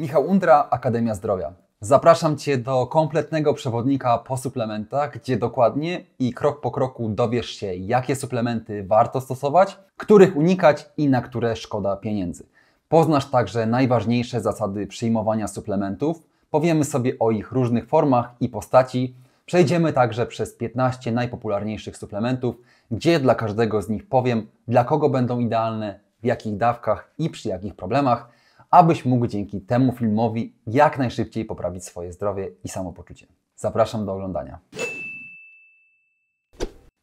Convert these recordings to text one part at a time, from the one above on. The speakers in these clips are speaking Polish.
Michał Undra, Akademia Zdrowia. Zapraszam Cię do kompletnego przewodnika po suplementach, gdzie dokładnie i krok po kroku dowiesz się, jakie suplementy warto stosować, których unikać i na które szkoda pieniędzy. Poznasz także najważniejsze zasady przyjmowania suplementów, powiemy sobie o ich różnych formach i postaci. Przejdziemy także przez 15 najpopularniejszych suplementów, gdzie dla każdego z nich powiem, dla kogo będą idealne, w jakich dawkach i przy jakich problemach abyś mógł dzięki temu filmowi jak najszybciej poprawić swoje zdrowie i samopoczucie. Zapraszam do oglądania.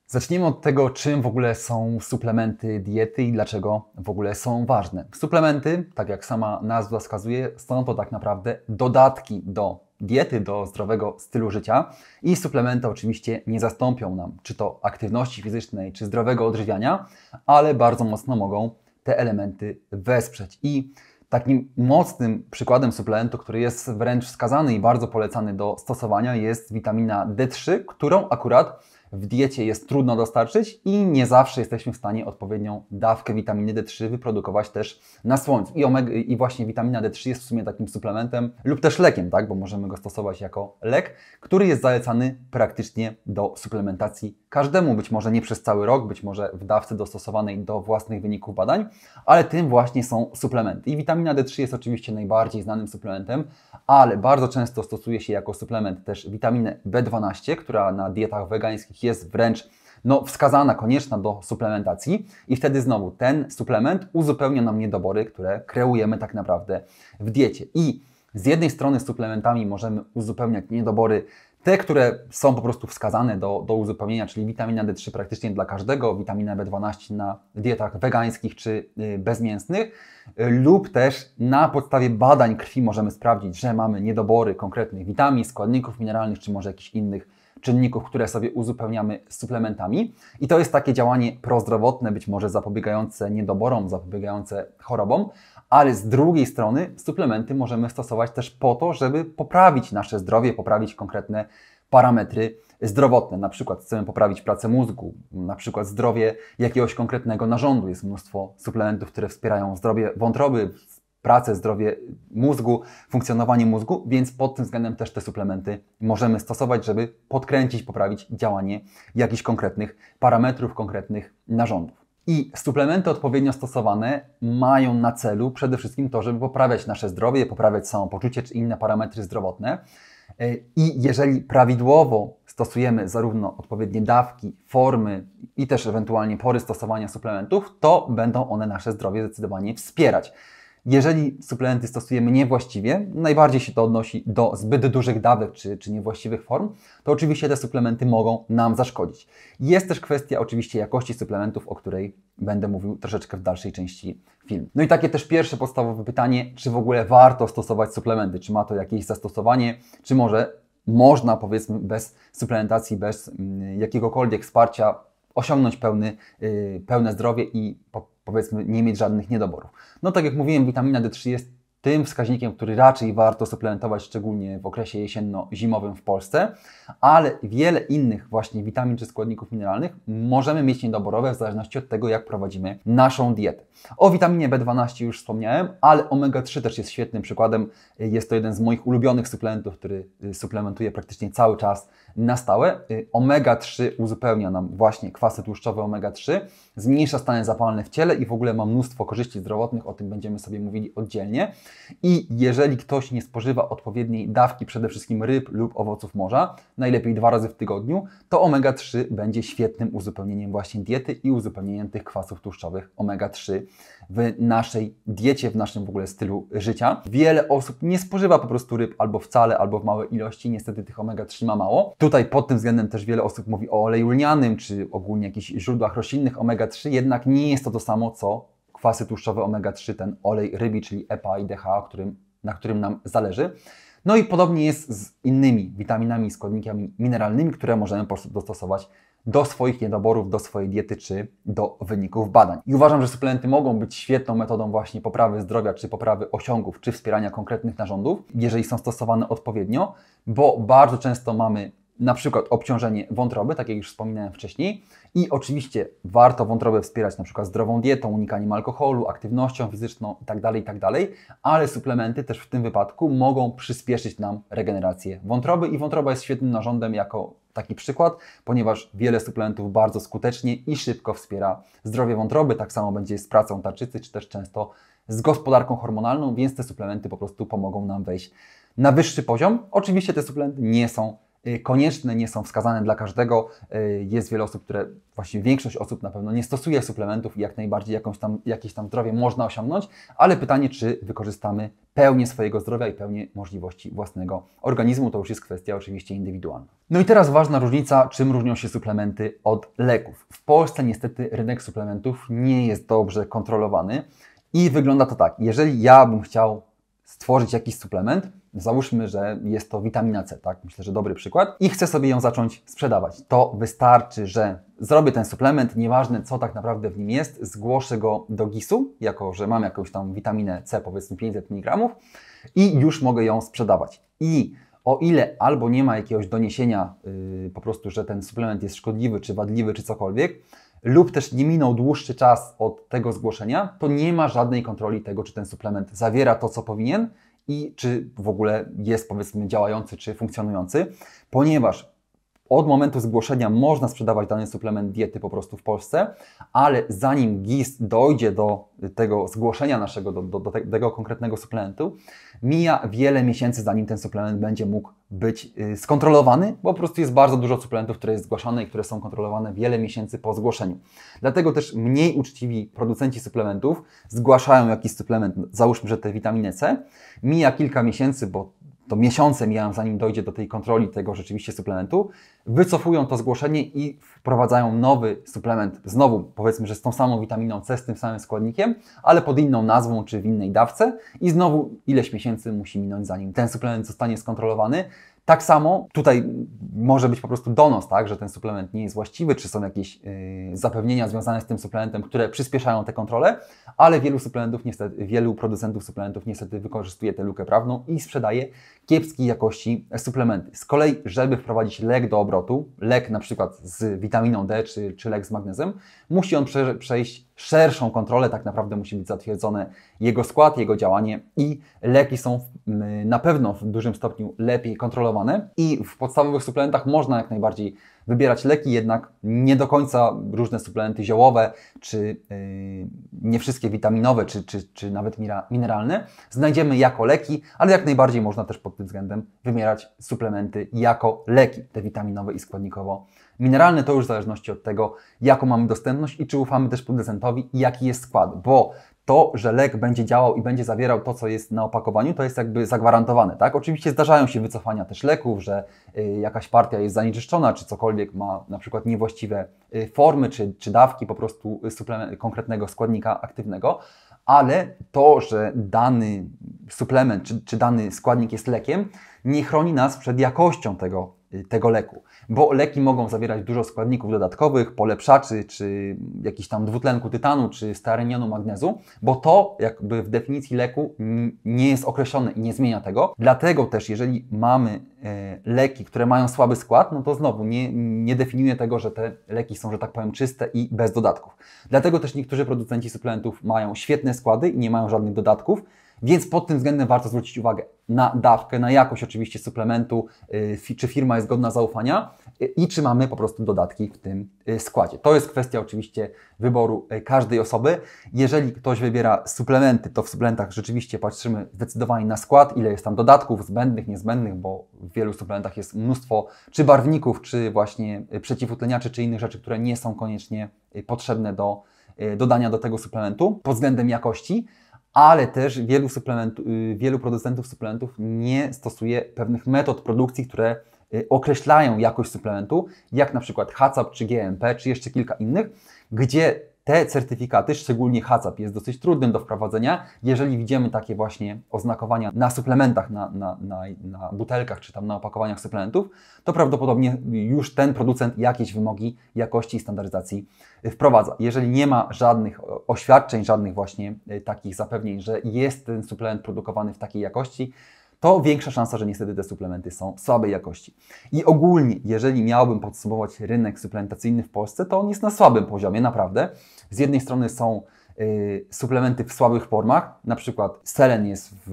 Zacznijmy od tego, czym w ogóle są suplementy diety i dlaczego w ogóle są ważne. Suplementy, tak jak sama nazwa wskazuje, są to tak naprawdę dodatki do diety, do zdrowego stylu życia i suplementy oczywiście nie zastąpią nam czy to aktywności fizycznej, czy zdrowego odżywiania, ale bardzo mocno mogą te elementy wesprzeć. I Takim mocnym przykładem suplementu, który jest wręcz wskazany i bardzo polecany do stosowania jest witamina D3, którą akurat w diecie jest trudno dostarczyć i nie zawsze jesteśmy w stanie odpowiednią dawkę witaminy D3 wyprodukować też na słońcu. I, omega, I właśnie witamina D3 jest w sumie takim suplementem lub też lekiem, tak? bo możemy go stosować jako lek, który jest zalecany praktycznie do suplementacji każdemu, być może nie przez cały rok, być może w dawce dostosowanej do własnych wyników badań, ale tym właśnie są suplementy. I witamina D3 jest oczywiście najbardziej znanym suplementem, ale bardzo często stosuje się jako suplement też witaminę B12, która na dietach wegańskich jest wręcz no, wskazana, konieczna do suplementacji i wtedy znowu ten suplement uzupełnia nam niedobory, które kreujemy tak naprawdę w diecie. I z jednej strony suplementami możemy uzupełniać niedobory te, które są po prostu wskazane do, do uzupełnienia, czyli witamina D3 praktycznie dla każdego, witamina B12 na dietach wegańskich czy y, bezmięsnych, y, lub też na podstawie badań krwi możemy sprawdzić, że mamy niedobory konkretnych witamin, składników mineralnych, czy może jakichś innych czynników, które sobie uzupełniamy suplementami. I to jest takie działanie prozdrowotne, być może zapobiegające niedoborom, zapobiegające chorobom, ale z drugiej strony suplementy możemy stosować też po to, żeby poprawić nasze zdrowie, poprawić konkretne parametry zdrowotne. Na przykład chcemy poprawić pracę mózgu, na przykład zdrowie jakiegoś konkretnego narządu. Jest mnóstwo suplementów, które wspierają zdrowie wątroby, pracę, zdrowie mózgu, funkcjonowanie mózgu, więc pod tym względem też te suplementy możemy stosować, żeby podkręcić, poprawić działanie jakichś konkretnych parametrów, konkretnych narządów. I suplementy odpowiednio stosowane mają na celu przede wszystkim to, żeby poprawiać nasze zdrowie, poprawiać samopoczucie czy inne parametry zdrowotne. I jeżeli prawidłowo stosujemy zarówno odpowiednie dawki, formy i też ewentualnie pory stosowania suplementów, to będą one nasze zdrowie zdecydowanie wspierać. Jeżeli suplementy stosujemy niewłaściwie, najbardziej się to odnosi do zbyt dużych dawek czy, czy niewłaściwych form, to oczywiście te suplementy mogą nam zaszkodzić. Jest też kwestia oczywiście jakości suplementów, o której będę mówił troszeczkę w dalszej części filmu. No i takie też pierwsze podstawowe pytanie, czy w ogóle warto stosować suplementy, czy ma to jakieś zastosowanie, czy może można powiedzmy bez suplementacji, bez mm, jakiegokolwiek wsparcia osiągnąć pełny, y, pełne zdrowie i po, powiedzmy nie mieć żadnych niedoborów. No tak jak mówiłem, witamina D3 jest tym wskaźnikiem, który raczej warto suplementować, szczególnie w okresie jesienno-zimowym w Polsce, ale wiele innych właśnie witamin czy składników mineralnych możemy mieć niedoborowe w zależności od tego, jak prowadzimy naszą dietę. O witaminie B12 już wspomniałem, ale omega-3 też jest świetnym przykładem. Jest to jeden z moich ulubionych suplementów, który y, suplementuję praktycznie cały czas na stałe. Y, omega-3 uzupełnia nam właśnie kwasy tłuszczowe omega-3, zmniejsza stany zapalne w ciele i w ogóle ma mnóstwo korzyści zdrowotnych, o tym będziemy sobie mówili oddzielnie. I jeżeli ktoś nie spożywa odpowiedniej dawki przede wszystkim ryb lub owoców morza, najlepiej dwa razy w tygodniu, to omega-3 będzie świetnym uzupełnieniem właśnie diety i uzupełnieniem tych kwasów tłuszczowych omega-3 w naszej diecie, w naszym w ogóle stylu życia. Wiele osób nie spożywa po prostu ryb albo wcale, albo w małej ilości. Niestety tych omega-3 ma mało. Tutaj pod tym względem też wiele osób mówi o oleju lnianym, czy ogólnie jakichś źródłach roślinnych omega-3, jednak nie jest to to samo, co kwasy tłuszczowe omega-3, ten olej rybi, czyli EPA i DHA, którym, na którym nam zależy. No i podobnie jest z innymi witaminami, składnikami mineralnymi, które możemy po prostu dostosować do swoich niedoborów, do swojej diety czy do wyników badań. I uważam, że suplementy mogą być świetną metodą właśnie poprawy zdrowia, czy poprawy osiągów, czy wspierania konkretnych narządów, jeżeli są stosowane odpowiednio, bo bardzo często mamy na przykład obciążenie wątroby, tak jak już wspominałem wcześniej. I oczywiście warto wątrobę wspierać na przykład zdrową dietą, unikaniem alkoholu, aktywnością fizyczną itd., tak itd., tak ale suplementy też w tym wypadku mogą przyspieszyć nam regenerację wątroby i wątroba jest świetnym narządem jako taki przykład, ponieważ wiele suplementów bardzo skutecznie i szybko wspiera zdrowie wątroby. Tak samo będzie z pracą tarczycy, czy też często z gospodarką hormonalną, więc te suplementy po prostu pomogą nam wejść na wyższy poziom. Oczywiście te suplementy nie są Y, konieczne, nie są wskazane dla każdego. Y, jest wiele osób, które, właściwie większość osób na pewno nie stosuje suplementów i jak najbardziej jakąś tam, jakieś tam zdrowie można osiągnąć, ale pytanie, czy wykorzystamy pełnię swojego zdrowia i pełnię możliwości własnego organizmu, to już jest kwestia oczywiście indywidualna. No i teraz ważna różnica, czym różnią się suplementy od leków. W Polsce niestety rynek suplementów nie jest dobrze kontrolowany i wygląda to tak. Jeżeli ja bym chciał stworzyć jakiś suplement, Załóżmy, że jest to witamina C, tak? Myślę, że dobry przykład. I chcę sobie ją zacząć sprzedawać. To wystarczy, że zrobię ten suplement, nieważne co tak naprawdę w nim jest, zgłoszę go do GIS-u, jako że mam jakąś tam witaminę C, powiedzmy 500 mg i już mogę ją sprzedawać. I o ile albo nie ma jakiegoś doniesienia yy, po prostu, że ten suplement jest szkodliwy, czy wadliwy, czy cokolwiek, lub też nie minął dłuższy czas od tego zgłoszenia, to nie ma żadnej kontroli tego, czy ten suplement zawiera to, co powinien, i czy w ogóle jest powiedzmy działający czy funkcjonujący, ponieważ od momentu zgłoszenia można sprzedawać dany suplement diety po prostu w Polsce, ale zanim GIST dojdzie do tego zgłoszenia naszego, do, do, do tego konkretnego suplementu, Mija wiele miesięcy, zanim ten suplement będzie mógł być y, skontrolowany, bo po prostu jest bardzo dużo suplementów, które jest zgłaszane i które są kontrolowane wiele miesięcy po zgłoszeniu. Dlatego też mniej uczciwi producenci suplementów zgłaszają jakiś suplement, załóżmy, że tę witaminę C, mija kilka miesięcy, bo to miesiące mijają, zanim dojdzie do tej kontroli tego rzeczywiście suplementu, wycofują to zgłoszenie i wprowadzają nowy suplement, znowu powiedzmy, że z tą samą witaminą C, z tym samym składnikiem, ale pod inną nazwą czy w innej dawce i znowu ileś miesięcy musi minąć, zanim ten suplement zostanie skontrolowany. Tak samo tutaj może być po prostu donos, tak, że ten suplement nie jest właściwy, czy są jakieś yy, zapewnienia związane z tym suplementem, które przyspieszają te kontrole, ale wielu suplementów niestety, wielu producentów suplementów niestety wykorzystuje tę lukę prawną i sprzedaje kiepskiej jakości suplementy. Z kolei, żeby wprowadzić lek do obrotu, lek na przykład z witaminą D czy, czy lek z magnezem, musi on prze, przejść szerszą kontrolę, tak naprawdę musi być zatwierdzone jego skład, jego działanie i leki są mm, na pewno w dużym stopniu lepiej kontrolowane i w podstawowych suplementach można jak najbardziej wybierać leki, jednak nie do końca różne suplementy ziołowe, czy yy, nie wszystkie witaminowe, czy, czy, czy nawet mineralne znajdziemy jako leki, ale jak najbardziej można też pod tym względem wymierać suplementy jako leki, te witaminowe i składnikowo-mineralne. To już w zależności od tego, jaką mamy dostępność i czy ufamy też producentowi i jaki jest skład, bo to, że lek będzie działał i będzie zawierał to, co jest na opakowaniu, to jest jakby zagwarantowane. Tak? Oczywiście zdarzają się wycofania też leków, że y, jakaś partia jest zanieczyszczona, czy cokolwiek ma na przykład niewłaściwe y, formy, czy, czy dawki po prostu konkretnego składnika aktywnego, ale to, że dany suplement czy, czy dany składnik jest lekiem, nie chroni nas przed jakością tego Y, tego leku, bo leki mogą zawierać dużo składników dodatkowych, polepszaczy, czy jakiś tam dwutlenku tytanu, czy starynionu magnezu, bo to jakby w definicji leku nie jest określone i nie zmienia tego. Dlatego też, jeżeli mamy e, leki, które mają słaby skład, no to znowu nie, nie definiuje tego, że te leki są, że tak powiem, czyste i bez dodatków. Dlatego też niektórzy producenci suplementów mają świetne składy i nie mają żadnych dodatków, więc pod tym względem warto zwrócić uwagę na dawkę, na jakość oczywiście suplementu, y, czy firma jest godna zaufania y, i czy mamy po prostu dodatki w tym y, składzie. To jest kwestia oczywiście wyboru każdej osoby. Jeżeli ktoś wybiera suplementy, to w suplementach rzeczywiście patrzymy zdecydowanie na skład, ile jest tam dodatków zbędnych, niezbędnych, bo w wielu suplementach jest mnóstwo czy barwników, czy właśnie przeciwutleniaczy, czy innych rzeczy, które nie są koniecznie potrzebne do dodania do tego suplementu pod względem jakości ale też wielu, y, wielu producentów suplementów nie stosuje pewnych metod produkcji, które y, określają jakość suplementu, jak na przykład HACCP czy GMP, czy jeszcze kilka innych, gdzie te certyfikaty, szczególnie HACCP, jest dosyć trudnym do wprowadzenia, jeżeli widzimy takie właśnie oznakowania na suplementach, na, na, na, na butelkach czy tam na opakowaniach suplementów, to prawdopodobnie już ten producent jakieś wymogi jakości i standaryzacji wprowadza. Jeżeli nie ma żadnych oświadczeń, żadnych właśnie e, takich zapewnień, że jest ten suplement produkowany w takiej jakości, to większa szansa, że niestety te suplementy są słabej jakości. I ogólnie, jeżeli miałbym podsumować rynek suplementacyjny w Polsce, to on jest na słabym poziomie, naprawdę. Z jednej strony są y, suplementy w słabych formach, na przykład selen jest w,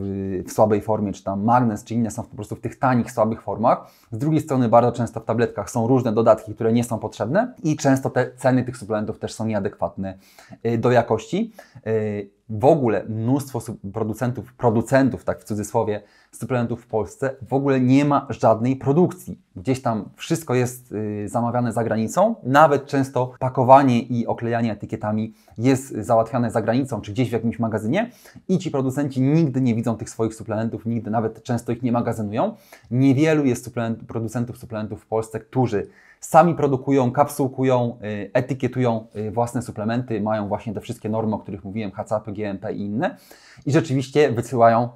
w, słabej formie, czy tam magnez, czy inne są po prostu w tych tanich, słabych formach. Z drugiej strony bardzo często w tabletkach są różne dodatki, które nie są potrzebne i często te ceny tych suplementów też są nieadekwatne y, do jakości. Y, w ogóle mnóstwo producentów, producentów, tak w cudzysłowie, suplementów w Polsce w ogóle nie ma żadnej produkcji. Gdzieś tam wszystko jest y, zamawiane za granicą, nawet często pakowanie i oklejanie etykietami jest załatwiane za granicą, czy gdzieś w jakimś magazynie i ci producenci nigdy nie widzą tych swoich suplementów, nigdy nawet często ich nie magazynują. Niewielu jest suplement, producentów suplementów w Polsce, którzy sami produkują, kapsułkują, y, etykietują y, własne suplementy, mają właśnie te wszystkie normy, o których mówiłem, HACCP, GMP i inne. I rzeczywiście wysyłają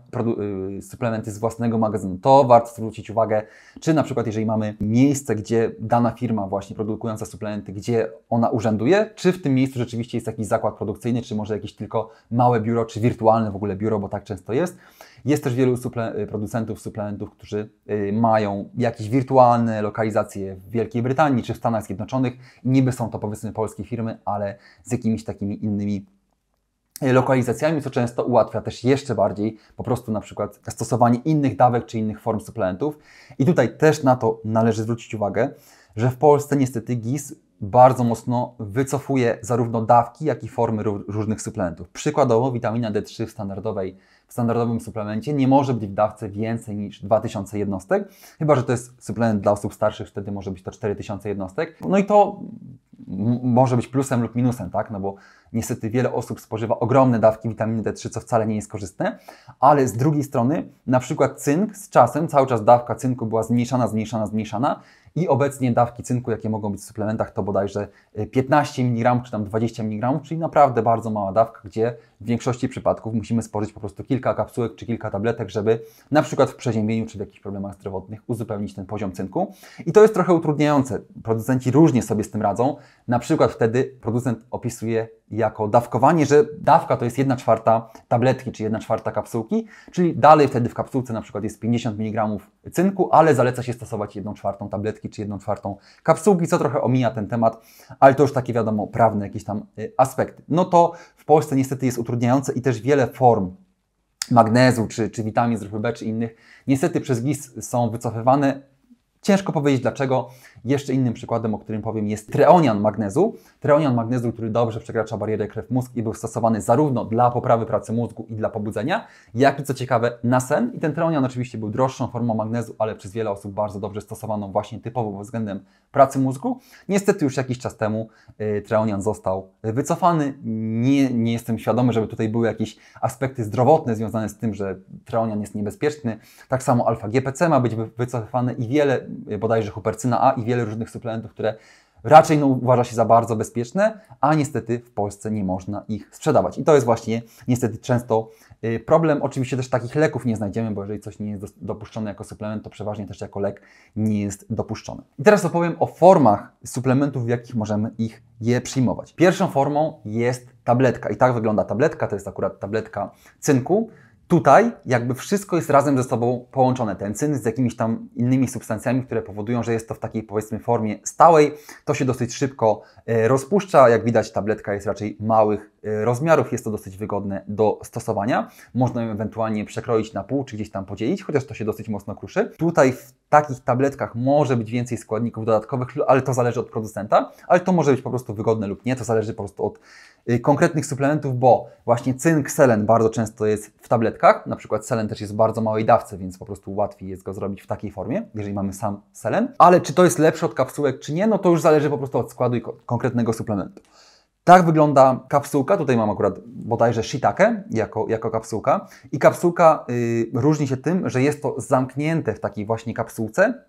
y, suplementy z własnego magazynu. To warto zwrócić uwagę, czy na przykład jeżeli mamy miejsce, gdzie dana firma właśnie produkująca suplementy, gdzie ona urzęduje, czy w tym miejscu rzeczywiście jest jakiś zakład produkcyjny, czy może jakieś tylko małe biuro, czy wirtualne w ogóle biuro, bo tak często jest. Jest też wielu suple y, producentów suplementów, którzy y, mają jakieś wirtualne lokalizacje w Wielkiej Brytanii czy w Stanach Zjednoczonych. Niby są to powiedzmy polskie firmy, ale z jakimiś takimi innymi lokalizacjami, co często ułatwia też jeszcze bardziej po prostu na przykład stosowanie innych dawek czy innych form suplementów. I tutaj też na to należy zwrócić uwagę, że w Polsce niestety GIS bardzo mocno wycofuje zarówno dawki, jak i formy różnych suplementów. Przykładowo witamina D3 w, standardowej, w standardowym suplemencie nie może być w dawce więcej niż 2000 jednostek, chyba że to jest suplement dla osób starszych, wtedy może być to 4000 jednostek. No i to może być plusem lub minusem, tak? No bo niestety wiele osób spożywa ogromne dawki witaminy D3, co wcale nie jest korzystne, ale z drugiej strony na przykład cynk z czasem, cały czas dawka cynku była zmniejszana, zmniejszana, zmniejszana i obecnie dawki cynku, jakie mogą być w suplementach, to bodajże 15 e, mg czy tam 20 mg, czyli naprawdę bardzo mała dawka, gdzie w większości przypadków musimy spożyć po prostu kilka kapsułek czy kilka tabletek, żeby na przykład w przeziębieniu czy w jakichś problemach zdrowotnych uzupełnić ten poziom cynku. I to jest trochę utrudniające. Producenci różnie sobie z tym radzą. Na przykład wtedy producent opisuje jako dawkowanie, że dawka to jest 1 czwarta tabletki czy 1 czwarta kapsułki, czyli dalej wtedy w kapsułce na przykład jest 50 mg cynku, ale zaleca się stosować 1 czwartą tabletki czy 1 czwartą kapsułki, co trochę omija ten temat, ale to już takie wiadomo prawne jakieś tam y, aspekty. No to w Polsce niestety jest utrudniające i też wiele form magnezu czy, czy witamin z grupy B czy innych niestety przez GIS są wycofywane Ciężko powiedzieć dlaczego. Jeszcze innym przykładem, o którym powiem, jest treonian magnezu. Treonian magnezu, który dobrze przekracza barierę krew-mózg i był stosowany zarówno dla poprawy pracy mózgu i dla pobudzenia, jak i co ciekawe na sen. I ten treonian oczywiście był droższą formą magnezu, ale przez wiele osób bardzo dobrze stosowaną właśnie typowo pod względem pracy mózgu. Niestety już jakiś czas temu y, treonian został wycofany. Nie, nie jestem świadomy, żeby tutaj były jakieś aspekty zdrowotne związane z tym, że treonian jest niebezpieczny. Tak samo alfa-GPC ma być wycofane i wiele bodajże hupercyna A i wiele różnych suplementów, które raczej no, uważa się za bardzo bezpieczne, a niestety w Polsce nie można ich sprzedawać. I to jest właśnie niestety często y, problem. Oczywiście też takich leków nie znajdziemy, bo jeżeli coś nie jest dopuszczone jako suplement, to przeważnie też jako lek nie jest dopuszczone. I teraz opowiem o formach suplementów, w jakich możemy ich je przyjmować. Pierwszą formą jest tabletka. I tak wygląda tabletka, to jest akurat tabletka cynku. Tutaj jakby wszystko jest razem ze sobą połączone. Ten cyn z jakimiś tam innymi substancjami, które powodują, że jest to w takiej powiedzmy formie stałej. To się dosyć szybko e, rozpuszcza. Jak widać tabletka jest raczej małych Y, rozmiarów jest to dosyć wygodne do stosowania. Można ją ewentualnie przekroić na pół, czy gdzieś tam podzielić, chociaż to się dosyć mocno kruszy. Tutaj w takich tabletkach może być więcej składników dodatkowych, ale to zależy od producenta, ale to może być po prostu wygodne lub nie, to zależy po prostu od y, konkretnych suplementów, bo właśnie cynk, selen bardzo często jest w tabletkach, na przykład selen też jest w bardzo małej dawce, więc po prostu łatwiej jest go zrobić w takiej formie, jeżeli mamy sam selen, ale czy to jest lepsze od kapsułek, czy nie, no to już zależy po prostu od składu i konkretnego suplementu. Tak wygląda kapsułka. Tutaj mam akurat bodajże shiitake jako, jako kapsułka. I kapsułka y, różni się tym, że jest to zamknięte w takiej właśnie kapsułce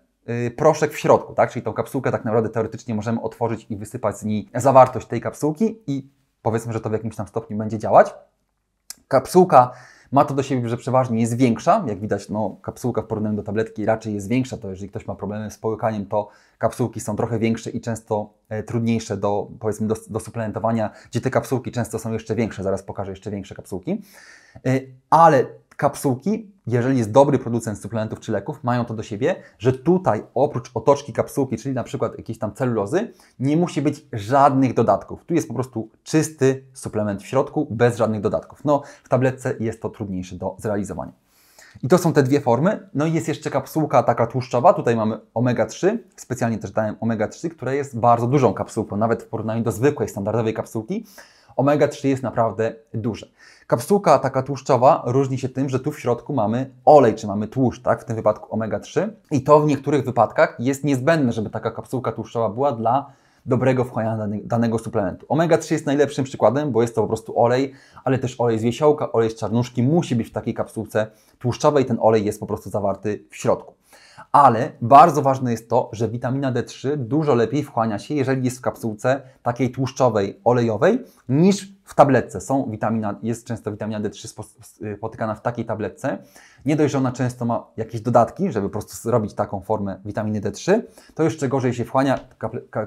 y, proszek w środku, tak? Czyli tą kapsułkę tak naprawdę teoretycznie możemy otworzyć i wysypać z niej zawartość tej kapsułki i powiedzmy, że to w jakimś tam stopniu będzie działać. Kapsułka ma to do siebie, że przeważnie jest większa. Jak widać, no, kapsułka w porównaniu do tabletki raczej jest większa, to jeżeli ktoś ma problemy z połykaniem, to kapsułki są trochę większe i często e, trudniejsze do, powiedzmy, do, do suplementowania, gdzie te kapsułki często są jeszcze większe. Zaraz pokażę jeszcze większe kapsułki. E, ale kapsułki jeżeli jest dobry producent suplementów czy leków, mają to do siebie, że tutaj oprócz otoczki kapsułki, czyli na przykład jakiejś tam celulozy, nie musi być żadnych dodatków. Tu jest po prostu czysty suplement w środku, bez żadnych dodatków. No, w tabletce jest to trudniejsze do zrealizowania. I to są te dwie formy. No i jest jeszcze kapsułka taka tłuszczowa. Tutaj mamy omega-3. Specjalnie też dałem omega-3, która jest bardzo dużą kapsułką, nawet w porównaniu do zwykłej, standardowej kapsułki omega-3 jest naprawdę duże. Kapsułka taka tłuszczowa różni się tym, że tu w środku mamy olej, czy mamy tłuszcz, tak? w tym wypadku omega-3 i to w niektórych wypadkach jest niezbędne, żeby taka kapsułka tłuszczowa była dla dobrego wchłaniania danego suplementu. Omega-3 jest najlepszym przykładem, bo jest to po prostu olej, ale też olej z wiesiołka, olej z czarnuszki musi być w takiej kapsułce tłuszczowej, ten olej jest po prostu zawarty w środku ale bardzo ważne jest to, że witamina D3 dużo lepiej wchłania się, jeżeli jest w kapsułce takiej tłuszczowej, olejowej, niż w tabletce. Są witamina, jest często witamina D3 spotykana w takiej tabletce. Nie dość, że ona często ma jakieś dodatki, żeby po prostu zrobić taką formę witaminy D3, to jeszcze gorzej się wchłania.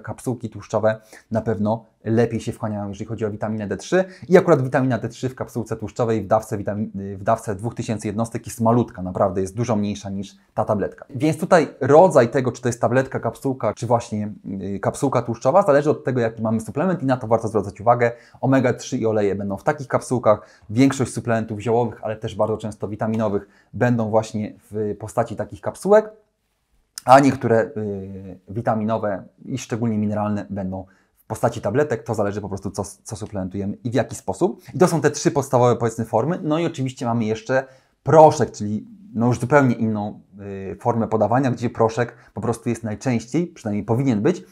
Kapsułki tłuszczowe na pewno lepiej się wchłaniają, jeżeli chodzi o witaminę D3. I akurat witamina D3 w kapsułce tłuszczowej w dawce, w dawce 2000 jednostek jest malutka, naprawdę jest dużo mniejsza niż ta tabletka. Więc tutaj rodzaj tego, czy to jest tabletka, kapsułka, czy właśnie y, kapsułka tłuszczowa, zależy od tego, jaki mamy suplement i na to warto zwracać uwagę. Omega-3 i oleje będą w takich kapsułkach. Większość suplementów ziołowych, ale też bardzo często witaminowych będą właśnie w postaci takich kapsułek, a niektóre y, witaminowe i szczególnie mineralne będą w postaci tabletek, to zależy po prostu, co, co suplementujemy i w jaki sposób. I to są te trzy podstawowe, powiedzmy, formy. No i oczywiście mamy jeszcze proszek, czyli no już zupełnie inną y, formę podawania, gdzie proszek po prostu jest najczęściej, przynajmniej powinien być,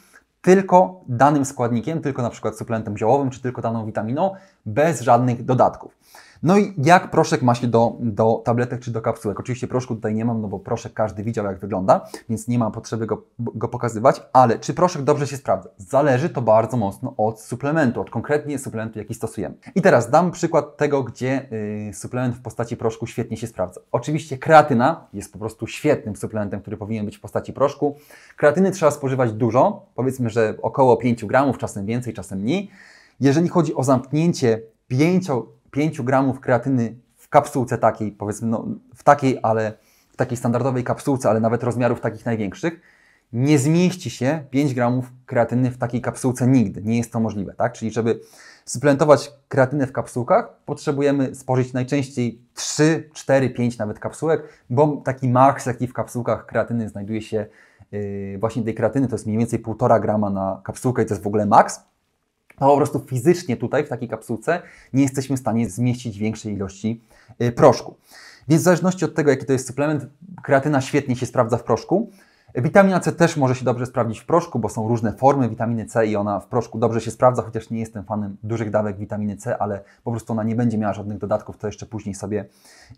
tylko danym składnikiem, tylko na przykład suplementem ziołowym, czy tylko daną witaminą, bez żadnych dodatków. No i jak proszek ma się do, do tabletek czy do kapsułek? Oczywiście proszku tutaj nie mam, no bo proszek każdy widział jak wygląda, więc nie mam potrzeby go, go pokazywać, ale czy proszek dobrze się sprawdza? Zależy to bardzo mocno od suplementu, od konkretnie suplementu, jaki stosujemy. I teraz dam przykład tego, gdzie yy, suplement w postaci proszku świetnie się sprawdza. Oczywiście kreatyna jest po prostu świetnym suplementem, który powinien być w postaci proszku. Kreatyny trzeba spożywać dużo, powiedzmy, że około 5 gramów, czasem więcej, czasem mniej. Jeżeli chodzi o zamknięcie 5 5 gramów kreatyny w kapsułce takiej, powiedzmy, no, w takiej, ale w takiej standardowej kapsułce, ale nawet rozmiarów takich największych, nie zmieści się 5 gramów kreatyny w takiej kapsułce nigdy. Nie jest to możliwe, tak? Czyli żeby suplementować kreatynę w kapsułkach, potrzebujemy spożyć najczęściej 3, 4, 5 nawet kapsułek, bo taki maks, jaki w kapsułkach kreatyny znajduje się, yy, właśnie tej kreatyny, to jest mniej więcej 1,5 grama na kapsułkę i to jest w ogóle maks to no, po prostu fizycznie tutaj, w takiej kapsułce, nie jesteśmy w stanie zmieścić większej ilości y, proszku. Więc w zależności od tego, jaki to jest suplement, kreatyna świetnie się sprawdza w proszku, Witamina C też może się dobrze sprawdzić w proszku, bo są różne formy witaminy C i ona w proszku dobrze się sprawdza, chociaż nie jestem fanem dużych dawek witaminy C, ale po prostu ona nie będzie miała żadnych dodatków, to jeszcze później sobie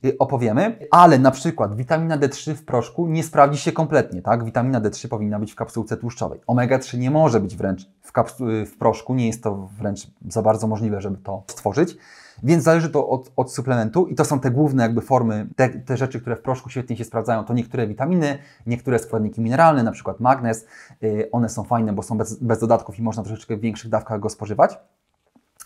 y, opowiemy. Ale na przykład witamina D3 w proszku nie sprawdzi się kompletnie, tak? Witamina D3 powinna być w kapsułce tłuszczowej. Omega-3 nie może być wręcz w, y, w proszku, nie jest to wręcz za bardzo możliwe, żeby to stworzyć. Więc zależy to od, od suplementu i to są te główne jakby formy, te, te rzeczy, które w proszku świetnie się sprawdzają. To niektóre witaminy, niektóre składniki mineralne, na przykład magnez. Y, one są fajne, bo są bez, bez dodatków i można troszeczkę w większych dawkach go spożywać.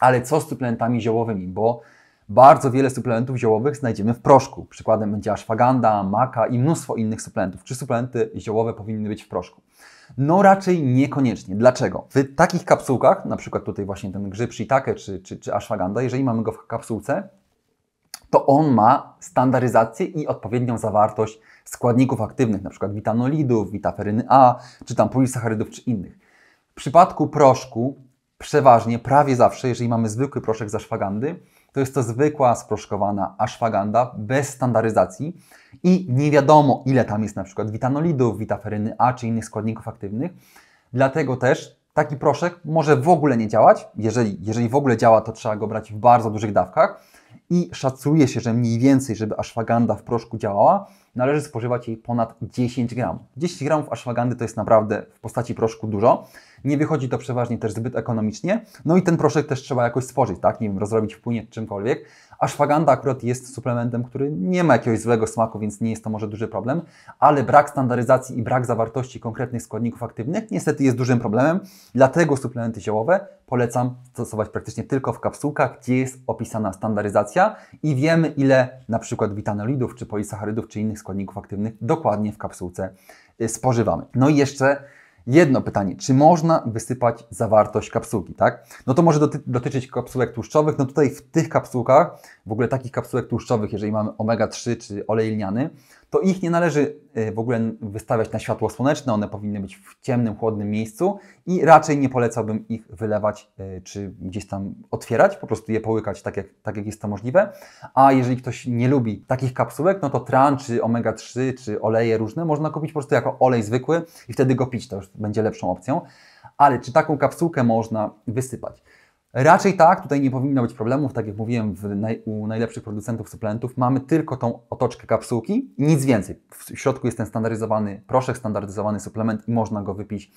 Ale co z suplementami ziołowymi? Bo bardzo wiele suplementów ziołowych znajdziemy w proszku. Przykładem będzie ashwaganda, maka i mnóstwo innych suplementów. Czy suplementy ziołowe powinny być w proszku? No raczej niekoniecznie. Dlaczego? W takich kapsułkach, na przykład tutaj właśnie ten grzyb shiitake czy, czy, czy ashwaganda, jeżeli mamy go w kapsułce, to on ma standaryzację i odpowiednią zawartość składników aktywnych, np. witanolidów, witaferyny A, czy tam polisacharydów, czy innych. W przypadku proszku, przeważnie, prawie zawsze, jeżeli mamy zwykły proszek z ashwagandy, to jest to zwykła, sproszkowana ashwaganda bez standaryzacji i nie wiadomo, ile tam jest na przykład witanolidów, witaferyny A czy innych składników aktywnych. Dlatego też taki proszek może w ogóle nie działać. Jeżeli, jeżeli w ogóle działa, to trzeba go brać w bardzo dużych dawkach. I szacuje się, że mniej więcej, żeby ashwaganda w proszku działała, należy spożywać jej ponad 10 gram. 10 gramów ashwagandy to jest naprawdę w postaci proszku dużo. Nie wychodzi to przeważnie też zbyt ekonomicznie. No i ten proszek też trzeba jakoś stworzyć, tak? Nie wiem, rozrobić w płynie czymkolwiek. A szwaganda akurat jest suplementem, który nie ma jakiegoś złego smaku, więc nie jest to może duży problem, ale brak standaryzacji i brak zawartości konkretnych składników aktywnych niestety jest dużym problemem. Dlatego suplementy ziołowe polecam stosować praktycznie tylko w kapsułkach, gdzie jest opisana standaryzacja i wiemy ile na przykład witanolidów, czy polisacharydów, czy innych składników aktywnych dokładnie w kapsułce y, spożywamy. No i jeszcze Jedno pytanie, czy można wysypać zawartość kapsułki, tak? No to może doty dotyczyć kapsułek tłuszczowych. No tutaj w tych kapsułkach, w ogóle takich kapsułek tłuszczowych, jeżeli mamy omega-3 czy olej lniany, to ich nie należy y, w ogóle wystawiać na światło słoneczne, one powinny być w ciemnym, chłodnym miejscu i raczej nie polecałbym ich wylewać y, czy gdzieś tam otwierać, po prostu je połykać tak jak, tak jak jest to możliwe. A jeżeli ktoś nie lubi takich kapsułek, no to tran czy omega-3 czy oleje różne można kupić po prostu jako olej zwykły i wtedy go pić, to już będzie lepszą opcją. Ale czy taką kapsułkę można wysypać? Raczej tak, tutaj nie powinno być problemów. Tak jak mówiłem, naj, u najlepszych producentów suplementów mamy tylko tą otoczkę kapsułki, nic więcej. W środku jest ten standaryzowany proszek, standaryzowany suplement i można go wypić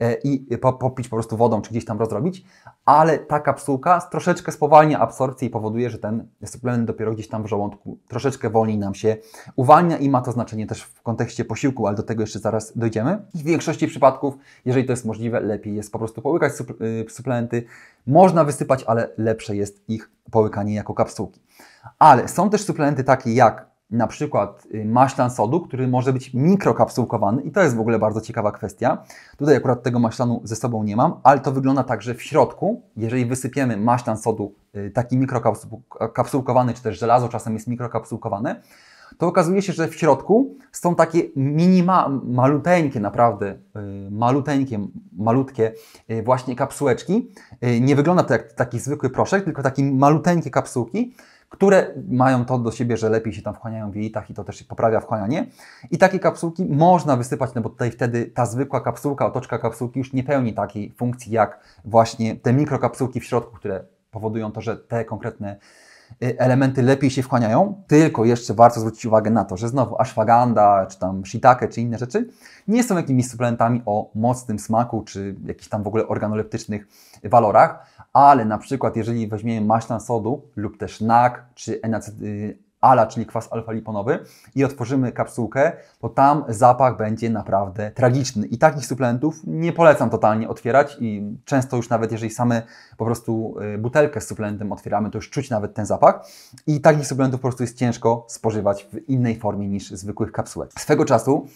e, i popić po prostu wodą, czy gdzieś tam rozrobić, ale ta kapsułka troszeczkę spowalnia absorpcję i powoduje, że ten suplement dopiero gdzieś tam w żołądku troszeczkę wolniej nam się uwalnia i ma to znaczenie też w kontekście posiłku, ale do tego jeszcze zaraz dojdziemy. I w większości przypadków, jeżeli to jest możliwe, lepiej jest po prostu połykać y, suplementy. Można można wysypać, ale lepsze jest ich połykanie jako kapsułki. Ale są też suplementy takie jak na przykład y, maślan sodu, który może być mikrokapsułkowany i to jest w ogóle bardzo ciekawa kwestia. Tutaj akurat tego maślanu ze sobą nie mam, ale to wygląda tak, że w środku, jeżeli wysypiemy maślan sodu y, taki mikrokapsułkowany, czy też żelazo czasem jest mikrokapsułkowane, to okazuje się, że w środku są takie minima, maluteńkie, naprawdę y, maluteńkie, malutkie y, właśnie kapsułeczki. Y, nie wygląda to jak taki zwykły proszek, tylko takie maluteńkie kapsułki, które mają to do siebie, że lepiej się tam wchłaniają w jelitach i to też poprawia wchłanianie. I takie kapsułki można wysypać, no bo tutaj wtedy ta zwykła kapsułka, otoczka kapsułki już nie pełni takiej funkcji jak właśnie te mikrokapsułki w środku, które powodują to, że te konkretne Y, elementy lepiej się wchłaniają, tylko jeszcze warto zwrócić uwagę na to, że znowu ashwagandha, czy tam shiitake, czy inne rzeczy nie są jakimiś suplementami o mocnym smaku, czy jakichś tam w ogóle organoleptycznych walorach, ale na przykład jeżeli weźmiemy maślan sodu lub też NAK, czy NAC, y, ala, czyli kwas alfa-liponowy i otworzymy kapsułkę, to tam zapach będzie naprawdę tragiczny. I takich suplementów nie polecam totalnie otwierać i często już nawet jeżeli same po prostu y, butelkę z suplementem otwieramy, to już czuć nawet ten zapach i takich suplementów po prostu jest ciężko spożywać w innej formie niż zwykłych kapsułek. Swego czasu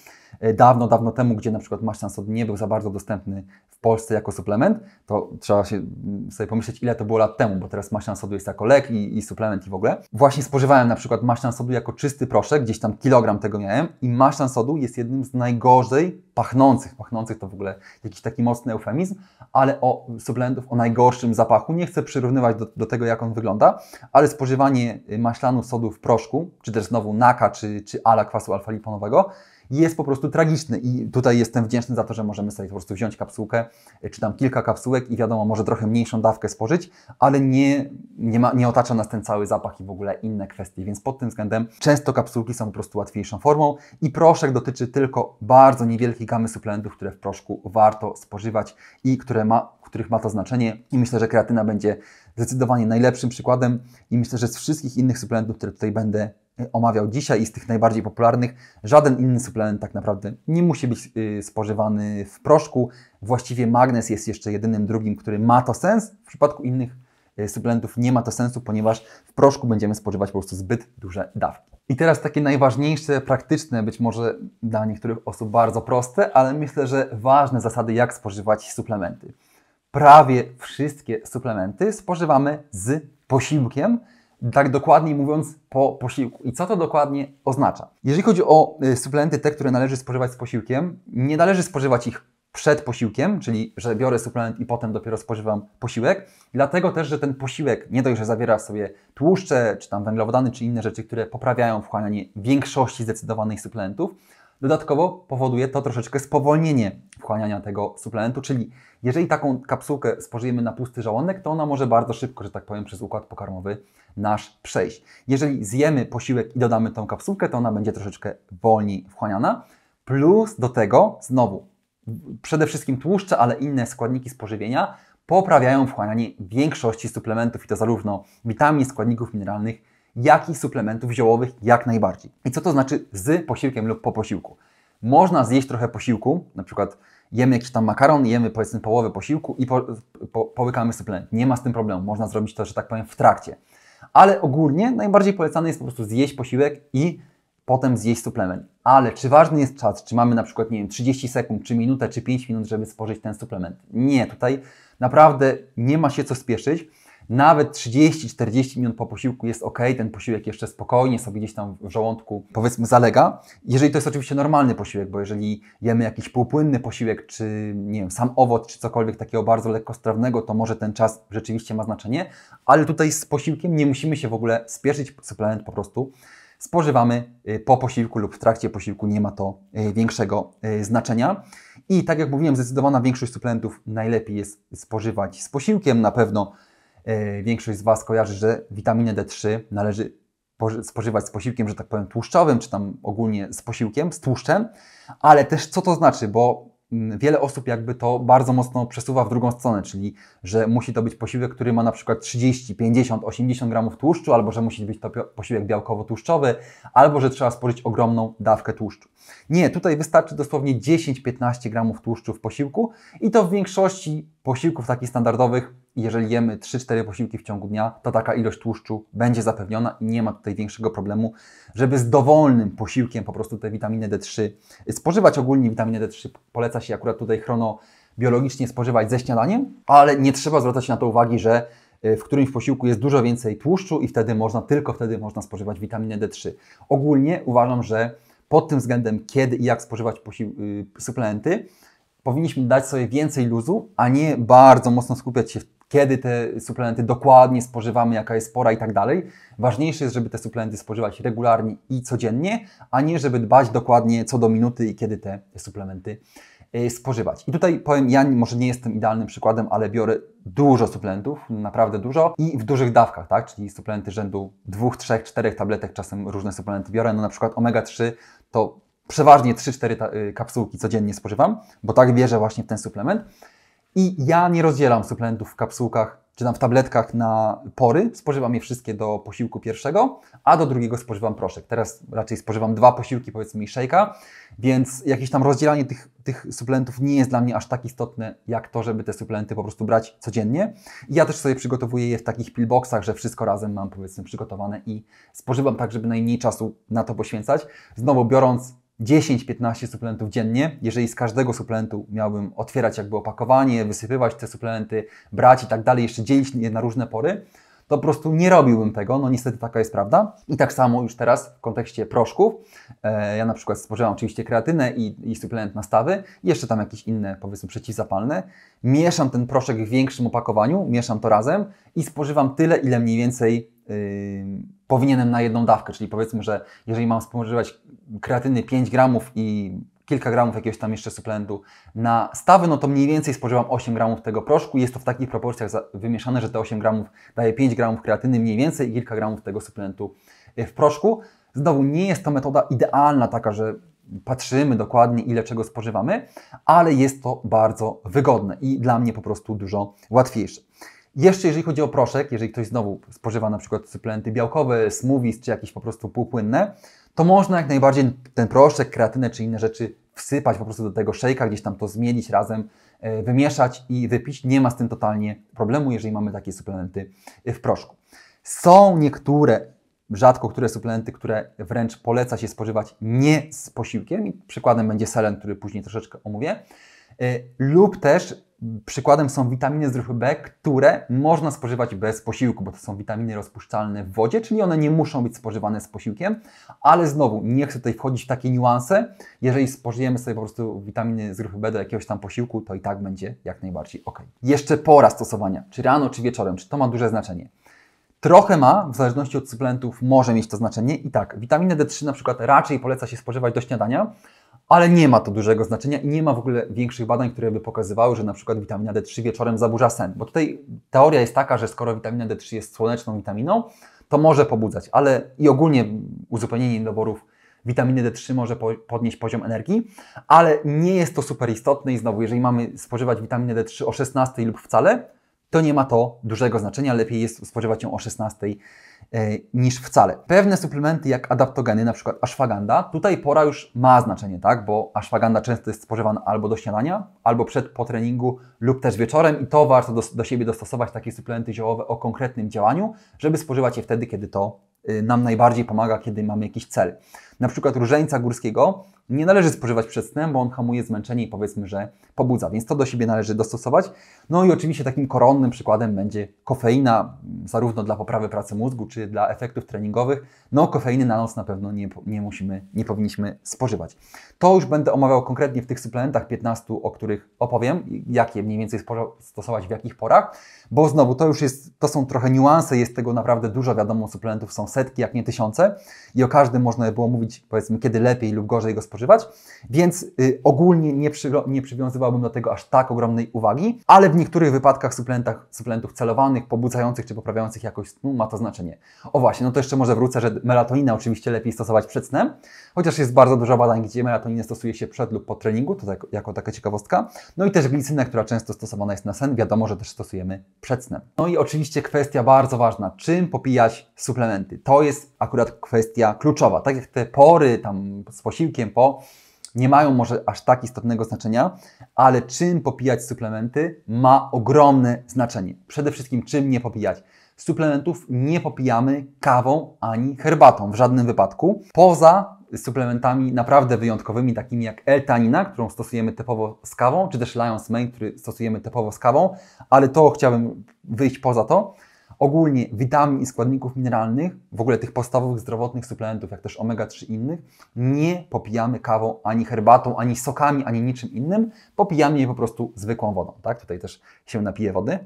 E, dawno, dawno temu, gdzie na przykład maszczan nie był za bardzo dostępny w Polsce jako suplement, to trzeba się mm, sobie pomyśleć, ile to było lat temu, bo teraz maszczan sodu jest jako lek i, i suplement i w ogóle. Właśnie spożywałem na przykład maszczan sodu jako czysty proszek, gdzieś tam kilogram tego miałem i maszczan sodu jest jednym z najgorzej pachnących, pachnących to w ogóle jakiś taki mocny eufemizm, ale o suplementów o najgorszym zapachu. Nie chcę przyrównywać do, do tego, jak on wygląda, ale spożywanie y, maślanu sodu w proszku, czy też znowu naka, czy, czy ala kwasu alfa-liponowego, jest po prostu tragiczny. I tutaj jestem wdzięczny za to, że możemy sobie po prostu wziąć kapsułkę, e, czy tam kilka kapsułek i wiadomo, może trochę mniejszą dawkę spożyć, ale nie, nie, ma, nie otacza nas ten cały zapach i w ogóle inne kwestie. Więc pod tym względem często kapsułki są po prostu łatwiejszą formą i proszek dotyczy tylko bardzo niewielkiej gamy suplementów, które w proszku warto spożywać i które ma, których ma to znaczenie. I myślę, że kreatyna będzie zdecydowanie najlepszym przykładem i myślę, że z wszystkich innych suplementów, które tutaj będę omawiał dzisiaj i z tych najbardziej popularnych, żaden inny suplement tak naprawdę nie musi być y, spożywany w proszku. Właściwie magnez jest jeszcze jedynym drugim, który ma to sens. W przypadku innych y, suplementów nie ma to sensu, ponieważ w proszku będziemy spożywać po prostu zbyt duże dawki. I teraz takie najważniejsze, praktyczne, być może dla niektórych osób bardzo proste, ale myślę, że ważne zasady, jak spożywać suplementy. Prawie wszystkie suplementy spożywamy z posiłkiem, tak dokładniej mówiąc po posiłku. I co to dokładnie oznacza? Jeżeli chodzi o y, suplementy, te, które należy spożywać z posiłkiem, nie należy spożywać ich przed posiłkiem, czyli że biorę suplement i potem dopiero spożywam posiłek, dlatego też, że ten posiłek nie dość, że zawiera w sobie tłuszcze, czy tam węglowodany, czy inne rzeczy, które poprawiają wchłanianie większości zdecydowanych suplementów, Dodatkowo powoduje to troszeczkę spowolnienie wchłaniania tego suplementu, czyli jeżeli taką kapsułkę spożyjemy na pusty żołądek, to ona może bardzo szybko, że tak powiem, przez układ pokarmowy nasz przejść. Jeżeli zjemy posiłek i dodamy tą kapsułkę, to ona będzie troszeczkę wolniej wchłaniana. Plus do tego znowu przede wszystkim tłuszcze, ale inne składniki spożywienia poprawiają wchłanianie większości suplementów i to zarówno witamin, składników mineralnych, jakich suplementów ziołowych jak najbardziej. I co to znaczy z posiłkiem lub po posiłku? Można zjeść trochę posiłku, na przykład jemy jakiś tam makaron, jemy powiedzmy połowę posiłku i po, po, połykamy suplement. Nie ma z tym problemu, można zrobić to, że tak powiem, w trakcie. Ale ogólnie najbardziej polecane jest po prostu zjeść posiłek i potem zjeść suplement. Ale czy ważny jest czas, czy mamy na przykład, nie wiem, 30 sekund, czy minutę, czy 5 minut, żeby spożyć ten suplement? Nie, tutaj naprawdę nie ma się co spieszyć. Nawet 30-40 minut po posiłku jest ok, ten posiłek jeszcze spokojnie sobie gdzieś tam w żołądku powiedzmy zalega. Jeżeli to jest oczywiście normalny posiłek, bo jeżeli jemy jakiś półpłynny posiłek, czy nie wiem, sam owoc, czy cokolwiek takiego bardzo lekkostrawnego, to może ten czas rzeczywiście ma znaczenie, ale tutaj z posiłkiem nie musimy się w ogóle spieszyć, suplement po prostu spożywamy y, po posiłku lub w trakcie posiłku, nie ma to y, większego y, znaczenia. I tak jak mówiłem, zdecydowana większość suplementów najlepiej jest spożywać z posiłkiem. Na pewno E, większość z Was kojarzy, że witaminę D3 należy spożywać z posiłkiem, że tak powiem, tłuszczowym, czy tam ogólnie z posiłkiem, z tłuszczem, ale też co to znaczy, bo mm, wiele osób jakby to bardzo mocno przesuwa w drugą stronę, czyli że musi to być posiłek, który ma na przykład 30, 50, 80 gramów tłuszczu, albo że musi być to posiłek białkowo-tłuszczowy, albo że trzeba spożyć ogromną dawkę tłuszczu. Nie, tutaj wystarczy dosłownie 10-15 gramów tłuszczu w posiłku i to w większości posiłków takich standardowych jeżeli jemy 3-4 posiłki w ciągu dnia, to taka ilość tłuszczu będzie zapewniona i nie ma tutaj większego problemu, żeby z dowolnym posiłkiem po prostu tę witaminę D3 spożywać. Ogólnie witaminę D3 poleca się akurat tutaj chronobiologicznie spożywać ze śniadaniem, ale nie trzeba zwracać na to uwagi, że y, w którymś posiłku jest dużo więcej tłuszczu i wtedy można, tylko wtedy można spożywać witaminę D3. Ogólnie uważam, że pod tym względem, kiedy i jak spożywać y, suplementy, powinniśmy dać sobie więcej luzu, a nie bardzo mocno skupiać się kiedy te suplementy dokładnie spożywamy, jaka jest pora i tak dalej. Ważniejsze jest, żeby te suplementy spożywać regularnie i codziennie, a nie żeby dbać dokładnie co do minuty i kiedy te suplementy e, spożywać. I tutaj powiem, ja może nie jestem idealnym przykładem, ale biorę dużo suplementów, naprawdę dużo i w dużych dawkach, tak? Czyli suplementy rzędu dwóch, trzech, czterech tabletek, czasem różne suplementy biorę, no na przykład omega-3 to przeważnie 3-4 e, kapsułki codziennie spożywam, bo tak wierzę właśnie w ten suplement. I ja nie rozdzielam suplementów w kapsułkach czy tam w tabletkach na pory. Spożywam je wszystkie do posiłku pierwszego, a do drugiego spożywam proszek. Teraz raczej spożywam dwa posiłki, powiedzmy, i szejka, więc jakieś tam rozdzielanie tych, tych suplementów nie jest dla mnie aż tak istotne, jak to, żeby te suplementy po prostu brać codziennie. ja też sobie przygotowuję je w takich pillboxach, że wszystko razem mam, powiedzmy, przygotowane i spożywam tak, żeby najmniej czasu na to poświęcać. Znowu biorąc 10-15 suplementów dziennie. Jeżeli z każdego suplementu miałbym otwierać jakby opakowanie, wysypywać te suplementy, brać i tak dalej, jeszcze dzielić je na różne pory, to po prostu nie robiłbym tego. No niestety taka jest prawda. I tak samo już teraz w kontekście proszków. E, ja na przykład spożywam oczywiście kreatynę i, i suplement nastawy, jeszcze tam jakieś inne powiedzmy przeciwzapalne. Mieszam ten proszek w większym opakowaniu, mieszam to razem i spożywam tyle, ile mniej więcej yy, powinienem na jedną dawkę. Czyli powiedzmy, że jeżeli mam spożywać kreatyny 5 gramów i kilka gramów jakiegoś tam jeszcze suplementu na stawy, no to mniej więcej spożywam 8 gramów tego proszku. Jest to w takich proporcjach wymieszane, że te 8 gramów daje 5 gramów kreatyny mniej więcej i kilka gramów tego suplementu e, w proszku. Znowu nie jest to metoda idealna, taka, że patrzymy dokładnie ile czego spożywamy, ale jest to bardzo wygodne i dla mnie po prostu dużo łatwiejsze. Jeszcze jeżeli chodzi o proszek, jeżeli ktoś znowu spożywa na przykład suplementy białkowe, smoothies czy jakieś po prostu półpłynne, to można jak najbardziej ten proszek, kreatynę czy inne rzeczy wsypać po prostu do tego szejka, gdzieś tam to zmienić razem, e, wymieszać i wypić. Nie ma z tym totalnie problemu, jeżeli mamy takie suplementy e, w proszku. Są niektóre, rzadko które suplementy, które wręcz poleca się spożywać nie z posiłkiem. Przykładem będzie selen, który później troszeczkę omówię. Y, lub też przykładem są witaminy z grupy B, które można spożywać bez posiłku, bo to są witaminy rozpuszczalne w wodzie, czyli one nie muszą być spożywane z posiłkiem, ale znowu nie chcę tutaj wchodzić w takie niuanse. Jeżeli spożyjemy sobie po prostu witaminy z grupy B do jakiegoś tam posiłku, to i tak będzie jak najbardziej ok. Jeszcze pora stosowania, czy rano, czy wieczorem, czy to ma duże znaczenie? Trochę ma, w zależności od suplementów może mieć to znaczenie. I tak, witaminę D3 na przykład raczej poleca się spożywać do śniadania, ale nie ma to dużego znaczenia i nie ma w ogóle większych badań, które by pokazywały, że na przykład witamina D3 wieczorem zaburza sen. Bo tutaj teoria jest taka, że skoro witamina D3 jest słoneczną witaminą, to może pobudzać, ale i ogólnie uzupełnienie niedoborów witaminy D3 może podnieść poziom energii, ale nie jest to super istotne i znowu, jeżeli mamy spożywać witaminę D3 o 16 lub wcale, to nie ma to dużego znaczenia, lepiej jest spożywać ją o 16 E, niż wcale. Pewne suplementy jak adaptogeny, na przykład ashwaganda, tutaj pora już ma znaczenie, tak? bo ashwaganda często jest spożywana albo do śniadania, albo przed po treningu lub też wieczorem i to warto do, do siebie dostosować takie suplementy ziołowe o konkretnym działaniu, żeby spożywać je wtedy, kiedy to y, nam najbardziej pomaga, kiedy mamy jakiś cel. Na przykład różańca górskiego nie należy spożywać przed snem, bo on hamuje zmęczenie i powiedzmy, że pobudza, więc to do siebie należy dostosować. No i oczywiście takim koronnym przykładem będzie kofeina, zarówno dla poprawy pracy mózgu, czy dla efektów treningowych, no kofeiny na noc na pewno nie, nie musimy, nie powinniśmy spożywać. To już będę omawiał konkretnie w tych suplementach 15, o których opowiem, jakie mniej więcej stosować w jakich porach, bo znowu to już jest, to są trochę niuanse, jest tego naprawdę dużo, wiadomo suplementów są setki, jak nie tysiące i o każdym można by było mówić powiedzmy kiedy lepiej lub gorzej go spożywać, więc y, ogólnie nie, przy, nie przywiązywałbym do tego aż tak ogromnej uwagi, ale w niektórych wypadkach suplementach, suplementów celowanych, pobudzających czy poprawiających jakość snu ma to znaczenie. O właśnie, no to jeszcze może wrócę, że melatoninę oczywiście lepiej stosować przed snem, chociaż jest bardzo dużo badań, gdzie melatoninę stosuje się przed lub po treningu, to tak, jako taka ciekawostka. No i też glicynę, która często stosowana jest na sen, wiadomo, że też stosujemy przed snem. No i oczywiście kwestia bardzo ważna, czym popijać suplementy. To jest akurat kwestia kluczowa. Tak jak te pory tam z posiłkiem po nie mają może aż tak istotnego znaczenia, ale czym popijać suplementy ma ogromne znaczenie. Przede wszystkim czym nie popijać suplementów nie popijamy kawą ani herbatą w żadnym wypadku. Poza suplementami naprawdę wyjątkowymi, takimi jak L-tanina, którą stosujemy typowo z kawą, czy też Lion's Mane, który stosujemy typowo z kawą, ale to chciałbym wyjść poza to. Ogólnie witamin i składników mineralnych, w ogóle tych podstawowych zdrowotnych suplementów, jak też omega-3 innych, nie popijamy kawą, ani herbatą, ani sokami, ani niczym innym. Popijamy je po prostu zwykłą wodą. Tak? Tutaj też się napije wody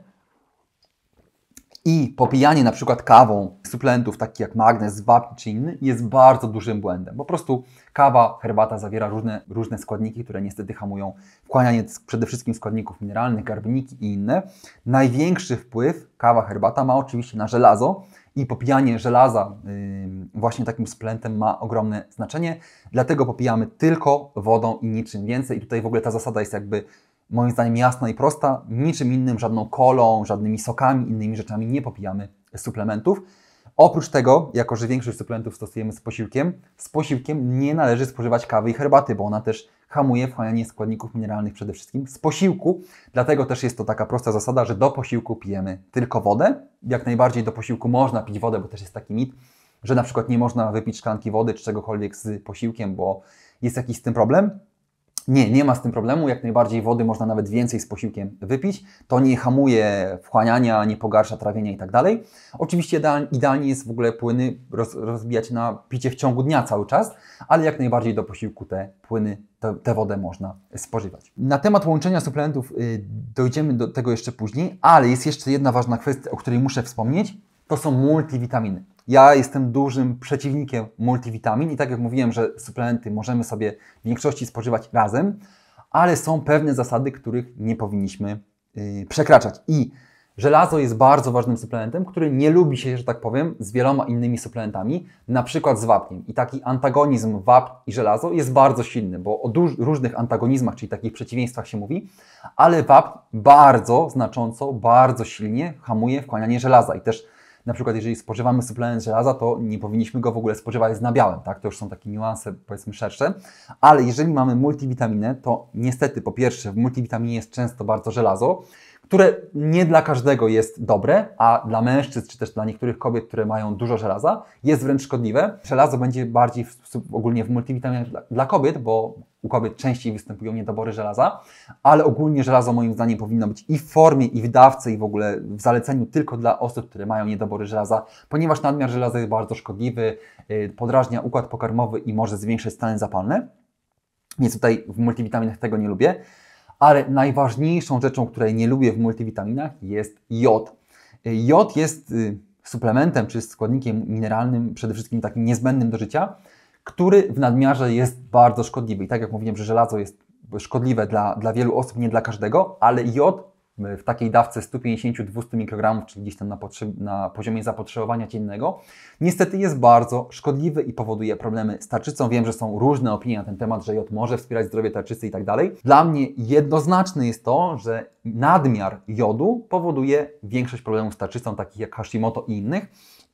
i popijanie na przykład kawą suplementów takich jak magnez, wapń czy inny jest bardzo dużym błędem. Po prostu kawa, herbata zawiera różne, różne składniki, które niestety hamują wchłanianie przede wszystkim składników mineralnych, garbniki i inne. Największy wpływ kawa, herbata ma oczywiście na żelazo i popijanie żelaza yy, właśnie takim suplementem ma ogromne znaczenie. Dlatego popijamy tylko wodą i niczym więcej. I tutaj w ogóle ta zasada jest jakby moim zdaniem jasna i prosta, niczym innym, żadną kolą, żadnymi sokami, innymi rzeczami nie popijamy suplementów. Oprócz tego, jako że większość suplementów stosujemy z posiłkiem, z posiłkiem nie należy spożywać kawy i herbaty, bo ona też hamuje wchłanianie składników mineralnych przede wszystkim z posiłku. Dlatego też jest to taka prosta zasada, że do posiłku pijemy tylko wodę. Jak najbardziej do posiłku można pić wodę, bo też jest taki mit, że na przykład nie można wypić szklanki wody czy czegokolwiek z posiłkiem, bo jest jakiś z tym problem. Nie, nie ma z tym problemu. Jak najbardziej wody można nawet więcej z posiłkiem wypić. To nie hamuje wchłaniania, nie pogarsza trawienia itd. Tak Oczywiście idealnie jest w ogóle płyny rozbijać na picie w ciągu dnia cały czas, ale jak najbardziej do posiłku te płyny, te, wodę można spożywać. Na temat łączenia suplementów y, dojdziemy do tego jeszcze później, ale jest jeszcze jedna ważna kwestia, o której muszę wspomnieć. To są multivitaminy. Ja jestem dużym przeciwnikiem multivitamin i tak jak mówiłem, że suplementy możemy sobie w większości spożywać razem, ale są pewne zasady, których nie powinniśmy y, przekraczać. I żelazo jest bardzo ważnym suplementem, który nie lubi się, że tak powiem, z wieloma innymi suplementami, na przykład z wapniem. I taki antagonizm wapń i żelazo jest bardzo silny, bo o różnych antagonizmach, czyli takich przeciwieństwach się mówi, ale wapń bardzo znacząco, bardzo silnie hamuje wchłanianie żelaza i też na przykład jeżeli spożywamy suplement żelaza, to nie powinniśmy go w ogóle spożywać z nabiałem, tak? To już są takie niuanse, powiedzmy, szersze. Ale jeżeli mamy multivitaminę, to niestety po pierwsze w multivitaminie jest często bardzo żelazo, które nie dla każdego jest dobre, a dla mężczyzn, czy też dla niektórych kobiet, które mają dużo żelaza, jest wręcz szkodliwe. Żelazo będzie bardziej w, ogólnie w multivitaminach dla, dla kobiet, bo u kobiet częściej występują niedobory żelaza, ale ogólnie żelazo moim zdaniem powinno być i w formie, i w dawce, i w ogóle w zaleceniu tylko dla osób, które mają niedobory żelaza, ponieważ nadmiar żelaza jest bardzo szkodliwy, y, podrażnia układ pokarmowy i może zwiększyć stany zapalne. Więc tutaj w multivitaminach tego nie lubię ale najważniejszą rzeczą, której nie lubię w multivitaminach jest jod. Jod jest y, suplementem czy składnikiem mineralnym, przede wszystkim takim niezbędnym do życia, który w nadmiarze jest bardzo szkodliwy. I tak jak mówiłem, że żelazo jest szkodliwe dla, dla wielu osób, nie dla każdego, ale jod w takiej dawce 150-200 mikrogramów, czyli gdzieś tam na, na, poziomie zapotrzebowania dziennego, niestety jest bardzo szkodliwy i powoduje problemy z tarczycą. Wiem, że są różne opinie na ten temat, że jod może wspierać zdrowie tarczycy i tak dalej. Dla mnie jednoznaczne jest to, że nadmiar jodu powoduje większość problemów z tarczycą, takich jak Hashimoto i innych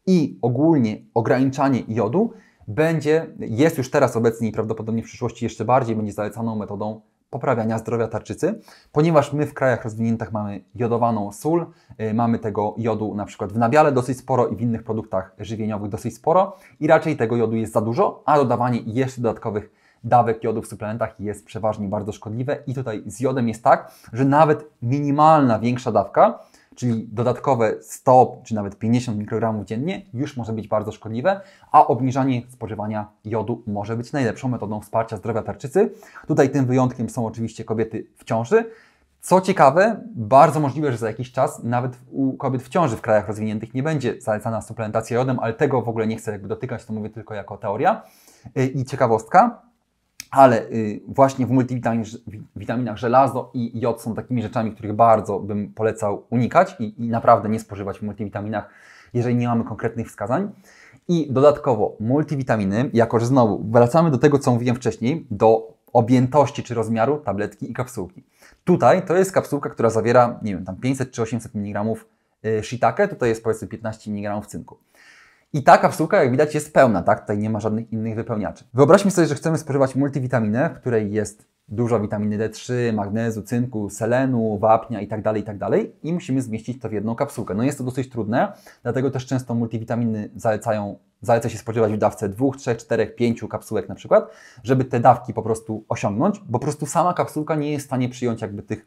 i ogólnie ograniczanie jodu będzie, jest już teraz obecnie i prawdopodobnie w przyszłości jeszcze bardziej będzie zalecaną metodą poprawiania zdrowia tarczycy, ponieważ my w krajach rozwiniętych mamy jodowaną sól, y, mamy tego jodu na przykład w nabiale dosyć sporo i w innych produktach żywieniowych dosyć sporo i raczej tego jodu jest za dużo, a dodawanie jeszcze dodatkowych dawek jodu w suplementach jest przeważnie bardzo szkodliwe i tutaj z jodem jest tak, że nawet minimalna większa dawka czyli dodatkowe 100 czy nawet 50 mikrogramów dziennie już może być bardzo szkodliwe, a obniżanie spożywania jodu może być najlepszą metodą wsparcia zdrowia tarczycy. Tutaj tym wyjątkiem są oczywiście kobiety w ciąży. Co ciekawe, bardzo możliwe, że za jakiś czas nawet u kobiet w ciąży w krajach rozwiniętych nie będzie zalecana suplementacja jodem, ale tego w ogóle nie chcę jakby dotykać, to mówię tylko jako teoria. I ciekawostka, ale y, właśnie w multivitaminach żelazo i jod są takimi rzeczami, których bardzo bym polecał unikać i, i naprawdę nie spożywać w multivitaminach, jeżeli nie mamy konkretnych wskazań. I dodatkowo multivitaminy, jako że znowu wracamy do tego, co mówiłem wcześniej, do objętości czy rozmiaru tabletki i kapsułki. Tutaj to jest kapsułka, która zawiera, nie wiem, tam 500 czy 800 mg y, shiitake, tutaj jest powiedzmy 15 mg cynku. I ta kapsułka, jak widać, jest pełna, tak? Tutaj nie ma żadnych innych wypełniaczy. Wyobraźmy sobie, że chcemy spożywać multivitaminę, w której jest dużo witaminy D3, magnezu, cynku, selenu, wapnia itd., tak itd. Tak i musimy zmieścić to w jedną kapsułkę. No jest to dosyć trudne, dlatego też często multivitaminy zalecają, zaleca się spożywać w dawce 2, 3, 4, 5 kapsułek na przykład, żeby te dawki po prostu osiągnąć, bo po prostu sama kapsułka nie jest w stanie przyjąć jakby tych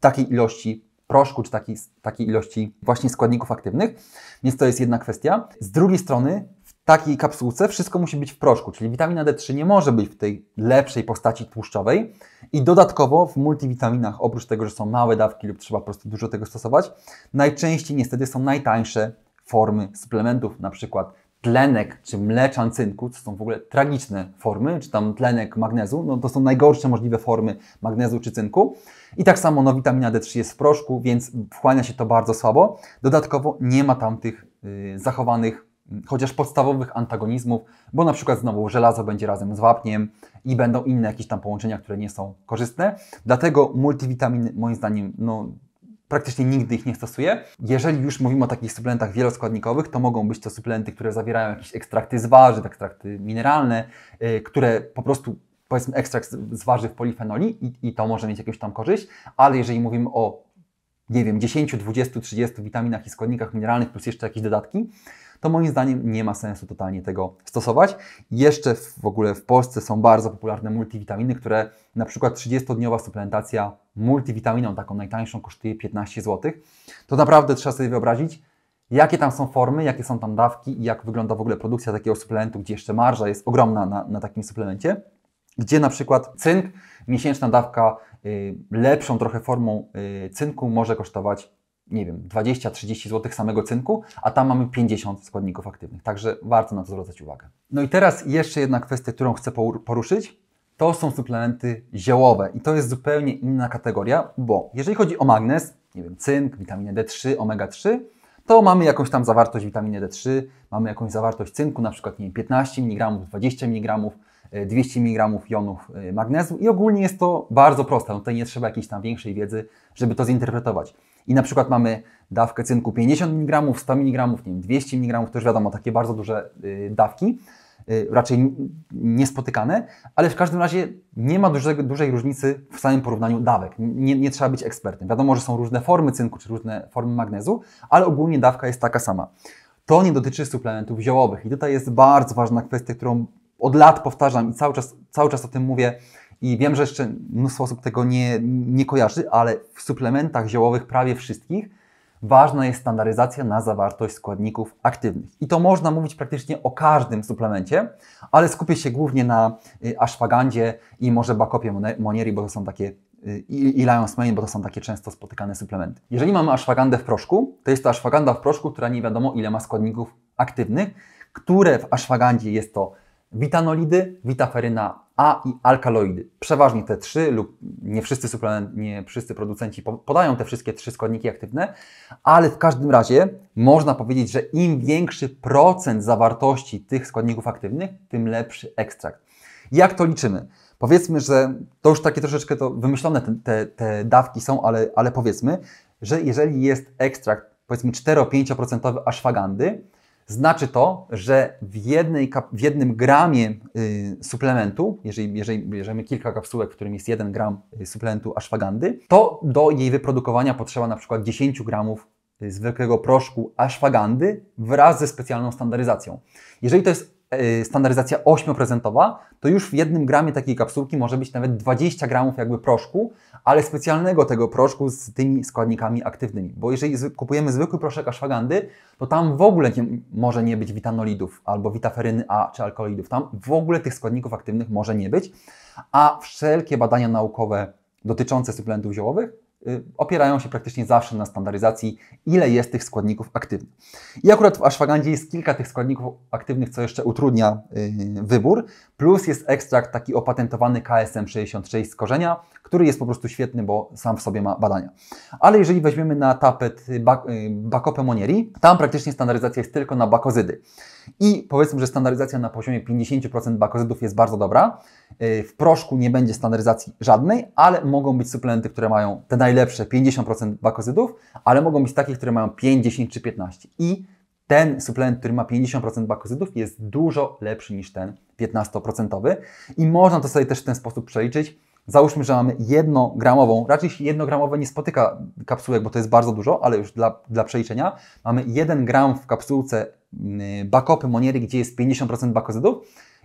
takiej ilości proszku, czy takiej, takiej ilości właśnie składników aktywnych, więc to jest jedna kwestia. Z drugiej strony w takiej kapsułce wszystko musi być w proszku, czyli witamina D3 nie może być w tej lepszej postaci tłuszczowej i dodatkowo w multivitaminach, oprócz tego, że są małe dawki lub trzeba po prostu dużo tego stosować, najczęściej niestety są najtańsze formy suplementów, na przykład tlenek czy mleczan cynku, to są w ogóle tragiczne formy, czy tam tlenek magnezu, no to są najgorsze możliwe formy magnezu czy cynku. I tak samo no, witamina D3 jest w proszku, więc wchłania się to bardzo słabo. Dodatkowo nie ma tam tych y, zachowanych mm, chociaż podstawowych antagonizmów, bo na przykład znowu żelazo będzie razem z wapniem i będą inne jakieś tam połączenia, które nie są korzystne. Dlatego multivitaminy moim zdaniem no, praktycznie nigdy ich nie stosuję. Jeżeli już mówimy o takich suplementach wieloskładnikowych, to mogą być to suplementy, które zawierają jakieś ekstrakty z warzyw, ekstrakty mineralne, y, które po prostu powiedzmy ekstrakt z warzyw polifenoli i, i to może mieć jakąś tam korzyść, ale jeżeli mówimy o nie wiem, 10, 20, 30 witaminach i składnikach mineralnych plus jeszcze jakieś dodatki, to moim zdaniem nie ma sensu totalnie tego stosować. Jeszcze w ogóle w Polsce są bardzo popularne multivitaminy, które na przykład 30-dniowa suplementacja multivitaminą, taką najtańszą, kosztuje 15 zł. To naprawdę trzeba sobie wyobrazić, jakie tam są formy, jakie są tam dawki i jak wygląda w ogóle produkcja takiego suplementu, gdzie jeszcze marża jest ogromna na, na takim suplemencie gdzie na przykład cynk, miesięczna dawka y, lepszą trochę formą y, cynku może kosztować nie wiem, 20-30 zł samego cynku, a tam mamy 50 składników aktywnych. Także warto na to zwracać uwagę. No i teraz jeszcze jedna kwestia, którą chcę poruszyć, to są suplementy ziołowe i to jest zupełnie inna kategoria, bo jeżeli chodzi o magnez, nie wiem, cynk, witaminę D3, omega-3, to mamy jakąś tam zawartość witaminy D3, mamy jakąś zawartość cynku, na przykład nie wiem, 15 mg, 20 mg, 200 mg jonów y, magnezu i ogólnie jest to bardzo proste. No tutaj nie trzeba jakiejś tam większej wiedzy, żeby to zinterpretować. I na przykład mamy dawkę cynku 50 mg, 100 mg, nie wiem, 200 mg, to już wiadomo, takie bardzo duże y, dawki, y, raczej niespotykane, ale w każdym razie nie ma dużej, dużej różnicy w samym porównaniu dawek. Nie, nie trzeba być ekspertem. Wiadomo, że są różne formy cynku czy różne formy magnezu, ale ogólnie dawka jest taka sama. To nie dotyczy suplementów ziołowych i tutaj jest bardzo ważna kwestia, którą od lat powtarzam i cały czas, cały czas o tym mówię i wiem, że jeszcze mnóstwo osób tego nie, nie kojarzy, ale w suplementach ziołowych prawie wszystkich ważna jest standaryzacja na zawartość składników aktywnych. I to można mówić praktycznie o każdym suplemencie, ale skupię się głównie na y, ashwagandzie i może bakopie monieri, bo to są takie y, i, Lion's Mane, bo to są takie często spotykane suplementy. Jeżeli mamy ashwagandę w proszku, to jest to ashwaganda w proszku, która nie wiadomo ile ma składników aktywnych, które w ashwagandzie jest to witanolidy, witaferyna A i alkaloidy. Przeważnie te trzy lub nie wszyscy, suplement, nie wszyscy producenci podają te wszystkie trzy składniki aktywne, ale w każdym razie można powiedzieć, że im większy procent zawartości tych składników aktywnych, tym lepszy ekstrakt. Jak to liczymy? Powiedzmy, że to już takie troszeczkę to wymyślone te, te dawki są, ale, ale powiedzmy, że jeżeli jest ekstrakt powiedzmy 4-5% aszwagandy, znaczy to, że w, jednej, w jednym gramie y, suplementu, jeżeli, jeżeli bierzemy kilka kapsułek, w którym jest jeden gram y, suplementu ashwagandy, to do jej wyprodukowania potrzeba na przykład 10 gramów y, zwykłego proszku ashwagandy wraz ze specjalną standaryzacją. Jeżeli to jest y, standaryzacja 8%, to już w jednym gramie takiej kapsułki może być nawet 20 gramów jakby proszku, ale specjalnego tego proszku z tymi składnikami aktywnymi. Bo jeżeli kupujemy zwykły proszek ashwagandy, to tam w ogóle nie, może nie być witanolidów albo witaferyny A czy alkoholidów. Tam w ogóle tych składników aktywnych może nie być, a wszelkie badania naukowe dotyczące suplementów ziołowych Y, opierają się praktycznie zawsze na standaryzacji, ile jest tych składników aktywnych. I akurat w ashwagandzie jest kilka tych składników aktywnych, co jeszcze utrudnia y, wybór, plus jest ekstrakt taki opatentowany KSM66 z korzenia, który jest po prostu świetny, bo sam w sobie ma badania. Ale jeżeli weźmiemy na tapet y, Bakopę Monieri, tam praktycznie standaryzacja jest tylko na bakozydy. I powiedzmy, że standaryzacja na poziomie 50% bakozydów jest bardzo dobra. W proszku nie będzie standaryzacji żadnej, ale mogą być suplementy, które mają te najlepsze najlepsze 50% bakozydów, ale mogą być takie, które mają 50 czy 15. I ten suplement, który ma 50% bakozydów jest dużo lepszy niż ten 15% i można to sobie też w ten sposób przeliczyć. Załóżmy, że mamy jednogramową, raczej się jednogramowe nie spotyka kapsułek, bo to jest bardzo dużo, ale już dla, dla przeliczenia mamy 1 gram w kapsułce Y, backupy Moniery, gdzie jest 50% bakozydów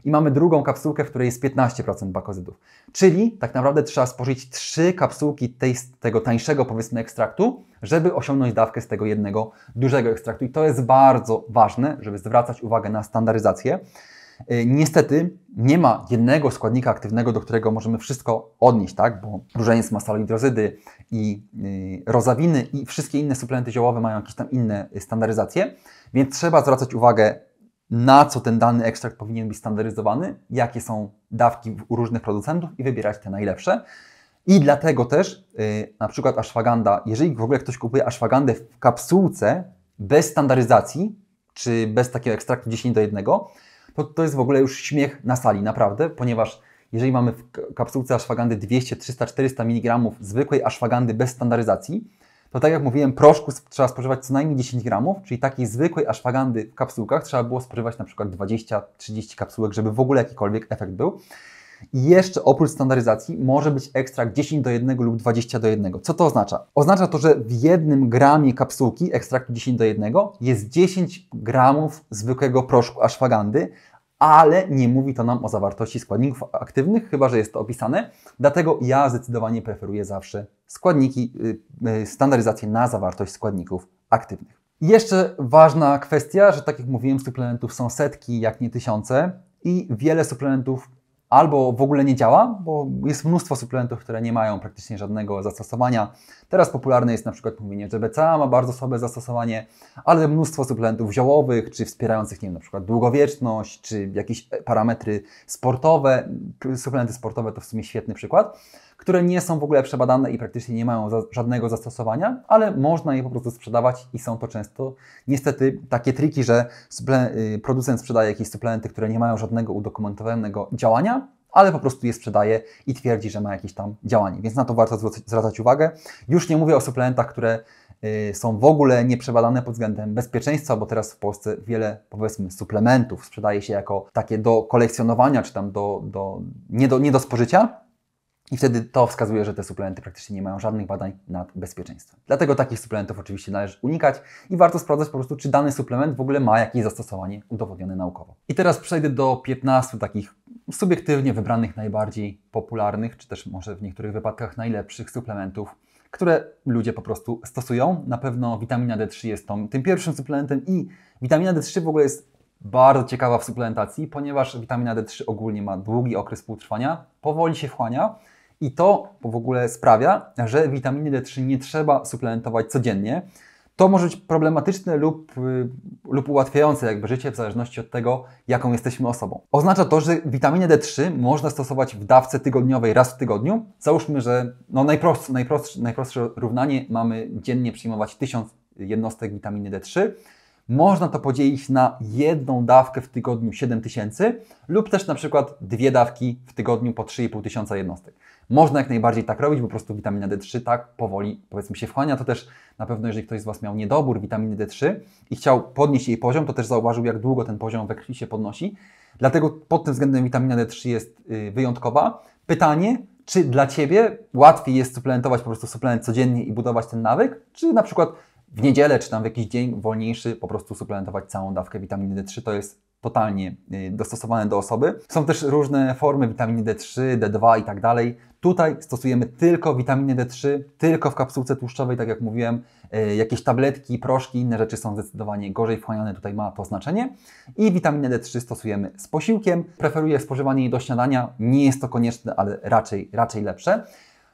i mamy drugą kapsułkę, w której jest 15% bakozydów. Czyli tak naprawdę trzeba spożyć trzy kapsułki tej, tego tańszego powiedzmy ekstraktu, żeby osiągnąć dawkę z tego jednego dużego ekstraktu. I to jest bardzo ważne, żeby zwracać uwagę na standaryzację. Y, niestety nie ma jednego składnika aktywnego, do którego możemy wszystko odnieść, tak? bo różaniec ma salidrozydy i y, rozawiny i wszystkie inne suplementy ziołowe mają jakieś tam inne standaryzacje, więc trzeba zwracać uwagę na co ten dany ekstrakt powinien być standaryzowany, jakie są dawki u różnych producentów i wybierać te najlepsze. I dlatego też y, na przykład ashwaganda, jeżeli w ogóle ktoś kupuje ashwagandę w kapsułce bez standaryzacji, czy bez takiego ekstraktu 10 do 1, to, to jest w ogóle już śmiech na sali, naprawdę, ponieważ jeżeli mamy w kapsułce ashwagandy 200, 300, 400 mg zwykłej ashwagandy bez standaryzacji, to tak jak mówiłem, proszku trzeba spożywać co najmniej 10 gramów, czyli takiej zwykłej ashwagandy w kapsułkach trzeba było spożywać na przykład 20-30 kapsułek, żeby w ogóle jakikolwiek efekt był. I jeszcze oprócz standaryzacji może być ekstrakt 10 do 1 lub 20 do 1. Co to oznacza? Oznacza to, że w jednym gramie kapsułki ekstraktu 10 do 1 jest 10 gramów zwykłego proszku ashwagandy, ale nie mówi to nam o zawartości składników aktywnych, chyba że jest to opisane. Dlatego ja zdecydowanie preferuję zawsze składniki, y, y, standaryzację na zawartość składników aktywnych. jeszcze ważna kwestia, że tak jak mówiłem, suplementów są setki, jak nie tysiące i wiele suplementów albo w ogóle nie działa, bo jest mnóstwo suplementów, które nie mają praktycznie żadnego zastosowania. Teraz popularne jest na przykład mówienie, że BCA ma bardzo słabe zastosowanie, ale mnóstwo suplementów ziołowych, czy wspierających, nie wiem, na przykład długowieczność, czy jakieś parametry sportowe. Suplementy sportowe to w sumie świetny przykład które nie są w ogóle przebadane i praktycznie nie mają za żadnego zastosowania, ale można je po prostu sprzedawać i są to często niestety takie triki, że y, producent sprzedaje jakieś suplementy, które nie mają żadnego udokumentowanego działania, ale po prostu je sprzedaje i twierdzi, że ma jakieś tam działanie, więc na to warto zwracać uwagę. Już nie mówię o suplementach, które y, są w ogóle nieprzebadane pod względem bezpieczeństwa, bo teraz w Polsce wiele, powiedzmy, suplementów sprzedaje się jako takie do kolekcjonowania, czy tam do, do, nie, do, nie do spożycia, i wtedy to wskazuje, że te suplementy praktycznie nie mają żadnych badań nad bezpieczeństwem. Dlatego takich suplementów oczywiście należy unikać i warto sprawdzać po prostu, czy dany suplement w ogóle ma jakieś zastosowanie udowodnione naukowo. I teraz przejdę do 15 takich subiektywnie wybranych najbardziej popularnych, czy też może w niektórych wypadkach najlepszych suplementów, które ludzie po prostu stosują. Na pewno witamina D3 jest tą, tym pierwszym suplementem i witamina D3 w ogóle jest bardzo ciekawa w suplementacji, ponieważ witamina D3 ogólnie ma długi okres półtrwania, powoli się wchłania i to w ogóle sprawia, że witaminy D3 nie trzeba suplementować codziennie. To może być problematyczne lub, y, lub ułatwiające jakby życie w zależności od tego, jaką jesteśmy osobą. Oznacza to, że witaminę D3 można stosować w dawce tygodniowej raz w tygodniu. Załóżmy, że no najprostsze, najprostsze, najprostsze równanie mamy dziennie przyjmować 1000 jednostek witaminy D3. Można to podzielić na jedną dawkę w tygodniu 7000 lub też na przykład dwie dawki w tygodniu po 3500 jednostek. Można jak najbardziej tak robić, bo po prostu witamina D3 tak powoli powiedzmy się wchłania. To też na pewno, jeżeli ktoś z Was miał niedobór witaminy D3 i chciał podnieść jej poziom, to też zauważył, jak długo ten poziom we krwi się podnosi. Dlatego pod tym względem witamina D3 jest y, wyjątkowa. Pytanie, czy dla Ciebie łatwiej jest suplementować po prostu suplement codziennie i budować ten nawyk, czy na przykład w niedzielę, czy tam w jakiś dzień wolniejszy po prostu suplementować całą dawkę witaminy D3. To jest totalnie y, dostosowane do osoby. Są też różne formy witaminy D3, D2 i tak dalej. Tutaj stosujemy tylko witaminę D3, tylko w kapsułce tłuszczowej, tak jak mówiłem. E, jakieś tabletki, proszki, inne rzeczy są zdecydowanie gorzej wchłaniane, tutaj ma to znaczenie. I witaminę D3 stosujemy z posiłkiem. Preferuję spożywanie jej do śniadania, nie jest to konieczne, ale raczej, raczej lepsze.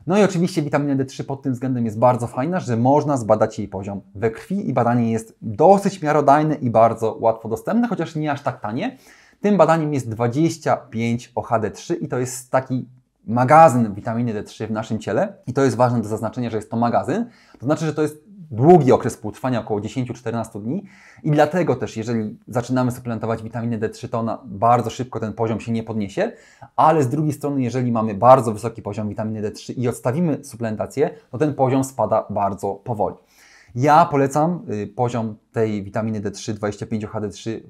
No i oczywiście witamina D3 pod tym względem jest bardzo fajna, że można zbadać jej poziom we krwi i badanie jest dosyć miarodajne i bardzo łatwo dostępne, chociaż nie aż tak tanie. Tym badaniem jest 25 OHD3 i to jest taki magazyn witaminy D3 w naszym ciele i to jest ważne do zaznaczenia, że jest to magazyn. To znaczy, że to jest długi okres półtrwania, około 10-14 dni i dlatego też, jeżeli zaczynamy suplementować witaminę D3, to ona bardzo szybko ten poziom się nie podniesie, ale z drugiej strony, jeżeli mamy bardzo wysoki poziom witaminy D3 i odstawimy suplementację, to ten poziom spada bardzo powoli. Ja polecam y, poziom tej witaminy D3 hd 3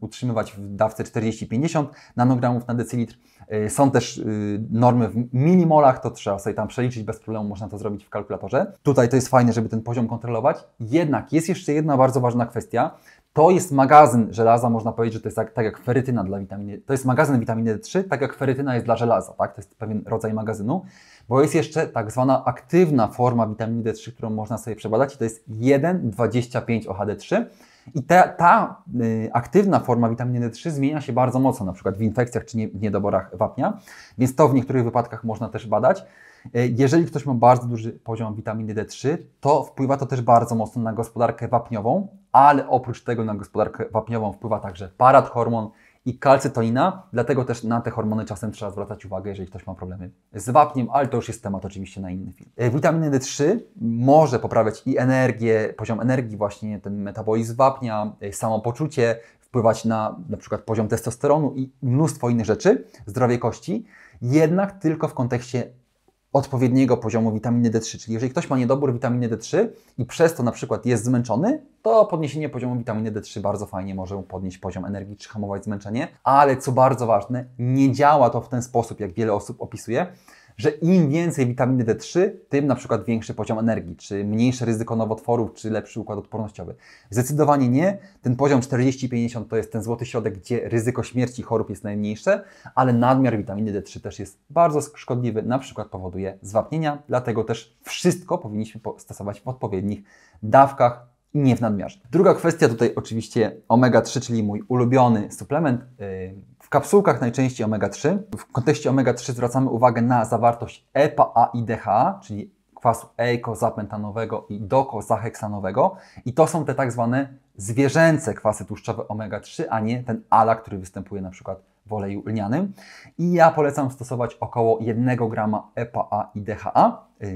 utrzymywać w dawce 40-50 nanogramów na decylitr. Y, są też y, normy w milimolach, to trzeba sobie tam przeliczyć bez problemu, można to zrobić w kalkulatorze. Tutaj to jest fajne, żeby ten poziom kontrolować. Jednak jest jeszcze jedna bardzo ważna kwestia. To jest magazyn żelaza, można powiedzieć, że to jest tak, tak jak ferytyna dla witaminy. To jest magazyn witaminy D3, tak jak ferytyna jest dla żelaza, tak? To jest pewien rodzaj magazynu. Bo jest jeszcze tak zwana aktywna forma witaminy D3, którą można sobie przebadać i to jest 1,25 OHD3. I ta, ta y, aktywna forma witaminy D3 zmienia się bardzo mocno, na przykład w infekcjach czy nie, niedoborach wapnia, więc to w niektórych wypadkach można też badać. Y, jeżeli ktoś ma bardzo duży poziom witaminy D3, to wpływa to też bardzo mocno na gospodarkę wapniową, ale oprócz tego na gospodarkę wapniową wpływa także parathormon, i kalcytonina, dlatego też na te hormony czasem trzeba zwracać uwagę, jeżeli ktoś ma problemy z wapniem, ale to już jest temat oczywiście na inny film. E, Witamina D3 może poprawiać i energię, poziom energii właśnie, ten metabolizm wapnia, e, samopoczucie, wpływać na na przykład poziom testosteronu i mnóstwo innych rzeczy, zdrowie kości, jednak tylko w kontekście odpowiedniego poziomu witaminy D3. Czyli jeżeli ktoś ma niedobór witaminy D3 i przez to na przykład jest zmęczony, to podniesienie poziomu witaminy D3 bardzo fajnie może podnieść poziom energii czy hamować zmęczenie. Ale co bardzo ważne, nie działa to w ten sposób, jak wiele osób opisuje, że im więcej witaminy D3, tym na przykład większy poziom energii, czy mniejsze ryzyko nowotworów, czy lepszy układ odpornościowy. Zdecydowanie nie. Ten poziom 40-50 to jest ten złoty środek, gdzie ryzyko śmierci chorób jest najmniejsze, ale nadmiar witaminy D3 też jest bardzo szkodliwy, na przykład powoduje zwapnienia, dlatego też wszystko powinniśmy stosować w odpowiednich dawkach, nie w nadmiarze. Druga kwestia tutaj oczywiście omega-3, czyli mój ulubiony suplement. Yy, kapsułkach najczęściej omega-3. W kontekście omega-3 zwracamy uwagę na zawartość EPA, A i DHA, czyli kwasu eikozapętanowego i dokozaheksanowego. I to są te tak zwane zwierzęce kwasy tłuszczowe omega-3, a nie ten ALA, który występuje na przykład w oleju lnianym. I ja polecam stosować około 1 g EPA, A i DHA yy,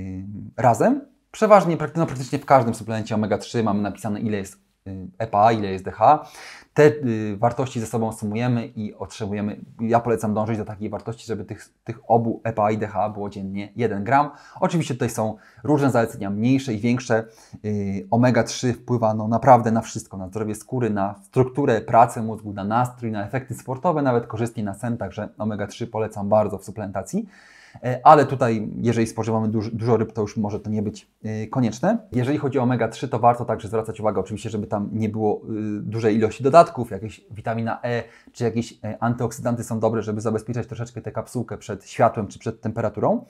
razem. Przeważnie, no praktycznie w każdym suplemencie omega-3 mamy napisane ile jest yy, EPA, ile jest DHA te y, wartości ze sobą sumujemy i otrzymujemy, ja polecam dążyć do takiej wartości, żeby tych, tych obu EPA i DHA było dziennie 1 gram. Oczywiście tutaj są różne zalecenia, mniejsze i większe. Y, omega-3 wpływa no, naprawdę na wszystko, na zdrowie skóry, na strukturę, pracę mózgu, na nastrój, na efekty sportowe, nawet korzystnie na sen, także omega-3 polecam bardzo w suplementacji. E, ale tutaj, jeżeli spożywamy dużo, dużo ryb, to już może to nie być e, konieczne. Jeżeli chodzi o omega-3, to warto także zwracać uwagę, oczywiście, żeby tam nie było e, dużej ilości dodatków, jakieś witamina E czy jakieś antyoksydanty są dobre, żeby zabezpieczać troszeczkę tę kapsułkę przed światłem czy przed temperaturą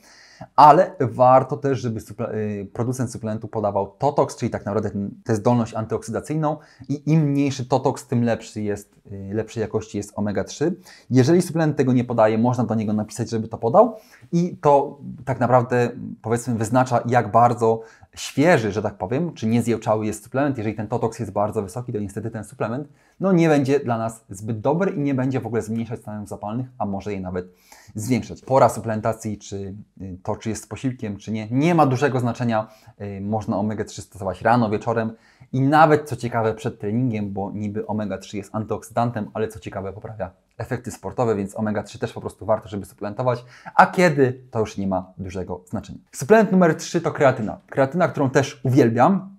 ale warto też, żeby y, producent suplementu podawał totox, czyli tak naprawdę tę zdolność antyoksydacyjną i im mniejszy totox, tym lepszy jest, y, lepszej jakości jest omega-3. Jeżeli suplement tego nie podaje, można do niego napisać, żeby to podał i to tak naprawdę powiedzmy wyznacza, jak bardzo świeży, że tak powiem, czy niezjełczały jest suplement, jeżeli ten totoks jest bardzo wysoki, to niestety ten suplement no nie będzie dla nas zbyt dobry i nie będzie w ogóle zmniejszać stanów zapalnych, a może je nawet zwiększać. Pora suplementacji, czy y, to, czy jest posiłkiem, czy nie, nie ma dużego znaczenia. Y, można omega-3 stosować rano, wieczorem, i nawet co ciekawe przed treningiem, bo niby omega-3 jest antyoksydantem, ale co ciekawe poprawia efekty sportowe, więc omega-3 też po prostu warto, żeby suplementować, a kiedy to już nie ma dużego znaczenia. Suplement numer 3 to kreatyna. Kreatyna, którą też uwielbiam.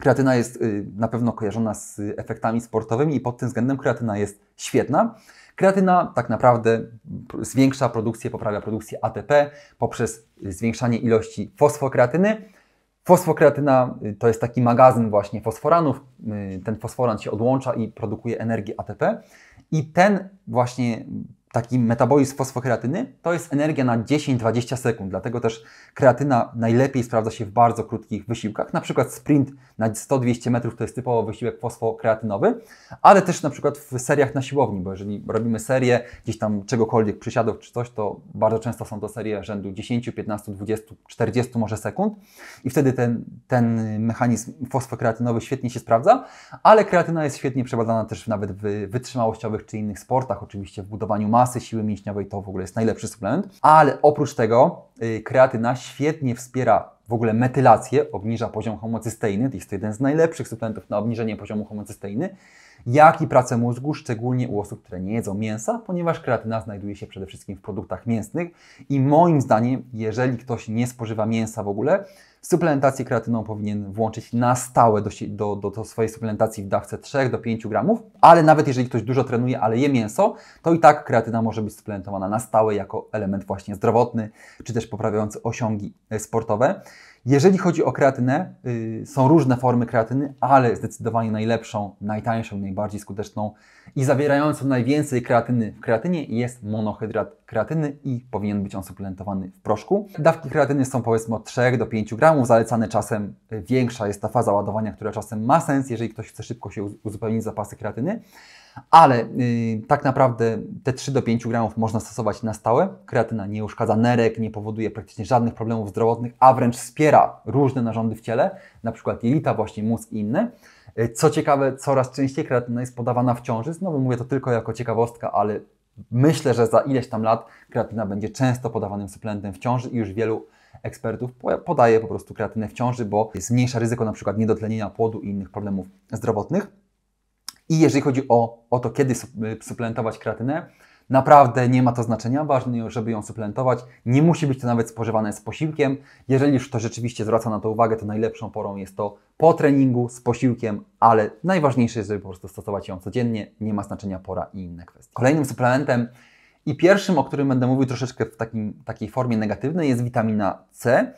Kreatyna jest y, na pewno kojarzona z efektami sportowymi i pod tym względem kreatyna jest świetna. Kreatyna tak naprawdę zwiększa produkcję, poprawia produkcję ATP poprzez zwiększanie ilości fosfokreatyny, Fosfokreatyna y, to jest taki magazyn właśnie fosforanów. Y, ten fosforan się odłącza i produkuje energię ATP. I ten właśnie taki metabolizm fosfokreatyny to jest energia na 10-20 sekund. Dlatego też kreatyna najlepiej sprawdza się w bardzo krótkich wysiłkach. Na przykład sprint na 100-200 metrów to jest typowo wysiłek fosfokreatynowy, ale też na przykład w seriach na siłowni, bo jeżeli robimy serię gdzieś tam czegokolwiek, przysiadów czy coś, to bardzo często są to serie rzędu 10, 15, 20, 40 może sekund i wtedy ten, ten mechanizm fosfokreatynowy świetnie się sprawdza, ale kreatyna jest świetnie przebadana też nawet w wytrzymałościowych czy innych sportach, oczywiście w budowaniu masy, masy siły mięśniowej to w ogóle jest najlepszy suplement. Ale oprócz tego y, kreatyna świetnie wspiera w ogóle metylację, obniża poziom homocysteiny, to jest jeden z najlepszych suplementów na obniżenie poziomu homocysteiny jak i pracę mózgu, szczególnie u osób, które nie jedzą mięsa, ponieważ kreatyna znajduje się przede wszystkim w produktach mięsnych i moim zdaniem, jeżeli ktoś nie spożywa mięsa w ogóle, suplementację kreatyną powinien włączyć na stałe do, do, do, do swojej suplementacji w dawce 3 do 5 gramów, ale nawet jeżeli ktoś dużo trenuje, ale je mięso, to i tak kreatyna może być suplementowana na stałe jako element właśnie zdrowotny, czy też poprawiający osiągi e, sportowe. Jeżeli chodzi o kreatynę, y, są różne formy kreatyny, ale zdecydowanie najlepszą, najtańszą, najbardziej skuteczną i zawierającą najwięcej kreatyny w kreatynie jest monohydrat kreatyny i powinien być on suplementowany w proszku. Dawki kreatyny są powiedzmy od 3 do 5 gramów, zalecane czasem y, większa jest ta faza ładowania, która czasem ma sens, jeżeli ktoś chce szybko się uzupełnić zapasy kreatyny ale yy, tak naprawdę te 3 do 5 gramów można stosować na stałe. Kreatyna nie uszkadza nerek, nie powoduje praktycznie żadnych problemów zdrowotnych, a wręcz wspiera różne narządy w ciele, na przykład jelita, właśnie mózg i inne. Yy, co ciekawe, coraz częściej kreatyna jest podawana w ciąży. Znowu mówię to tylko jako ciekawostka, ale myślę, że za ileś tam lat kreatyna będzie często podawanym suplementem w ciąży i już wielu ekspertów podaje po prostu kreatynę w ciąży, bo zmniejsza ryzyko na przykład niedotlenienia płodu i innych problemów zdrowotnych. I jeżeli chodzi o, o to, kiedy y, suplementować kreatynę, Naprawdę nie ma to znaczenia, ważne, żeby ją suplementować, Nie musi być to nawet spożywane z posiłkiem. Jeżeli już to rzeczywiście zwraca na to uwagę, to najlepszą porą jest to po treningu z posiłkiem, ale najważniejsze jest, żeby po prostu stosować ją codziennie. Nie ma znaczenia pora i inne kwestie. Kolejnym suplementem i pierwszym, o którym będę mówił troszeczkę w takim, takiej formie negatywnej, jest witamina C.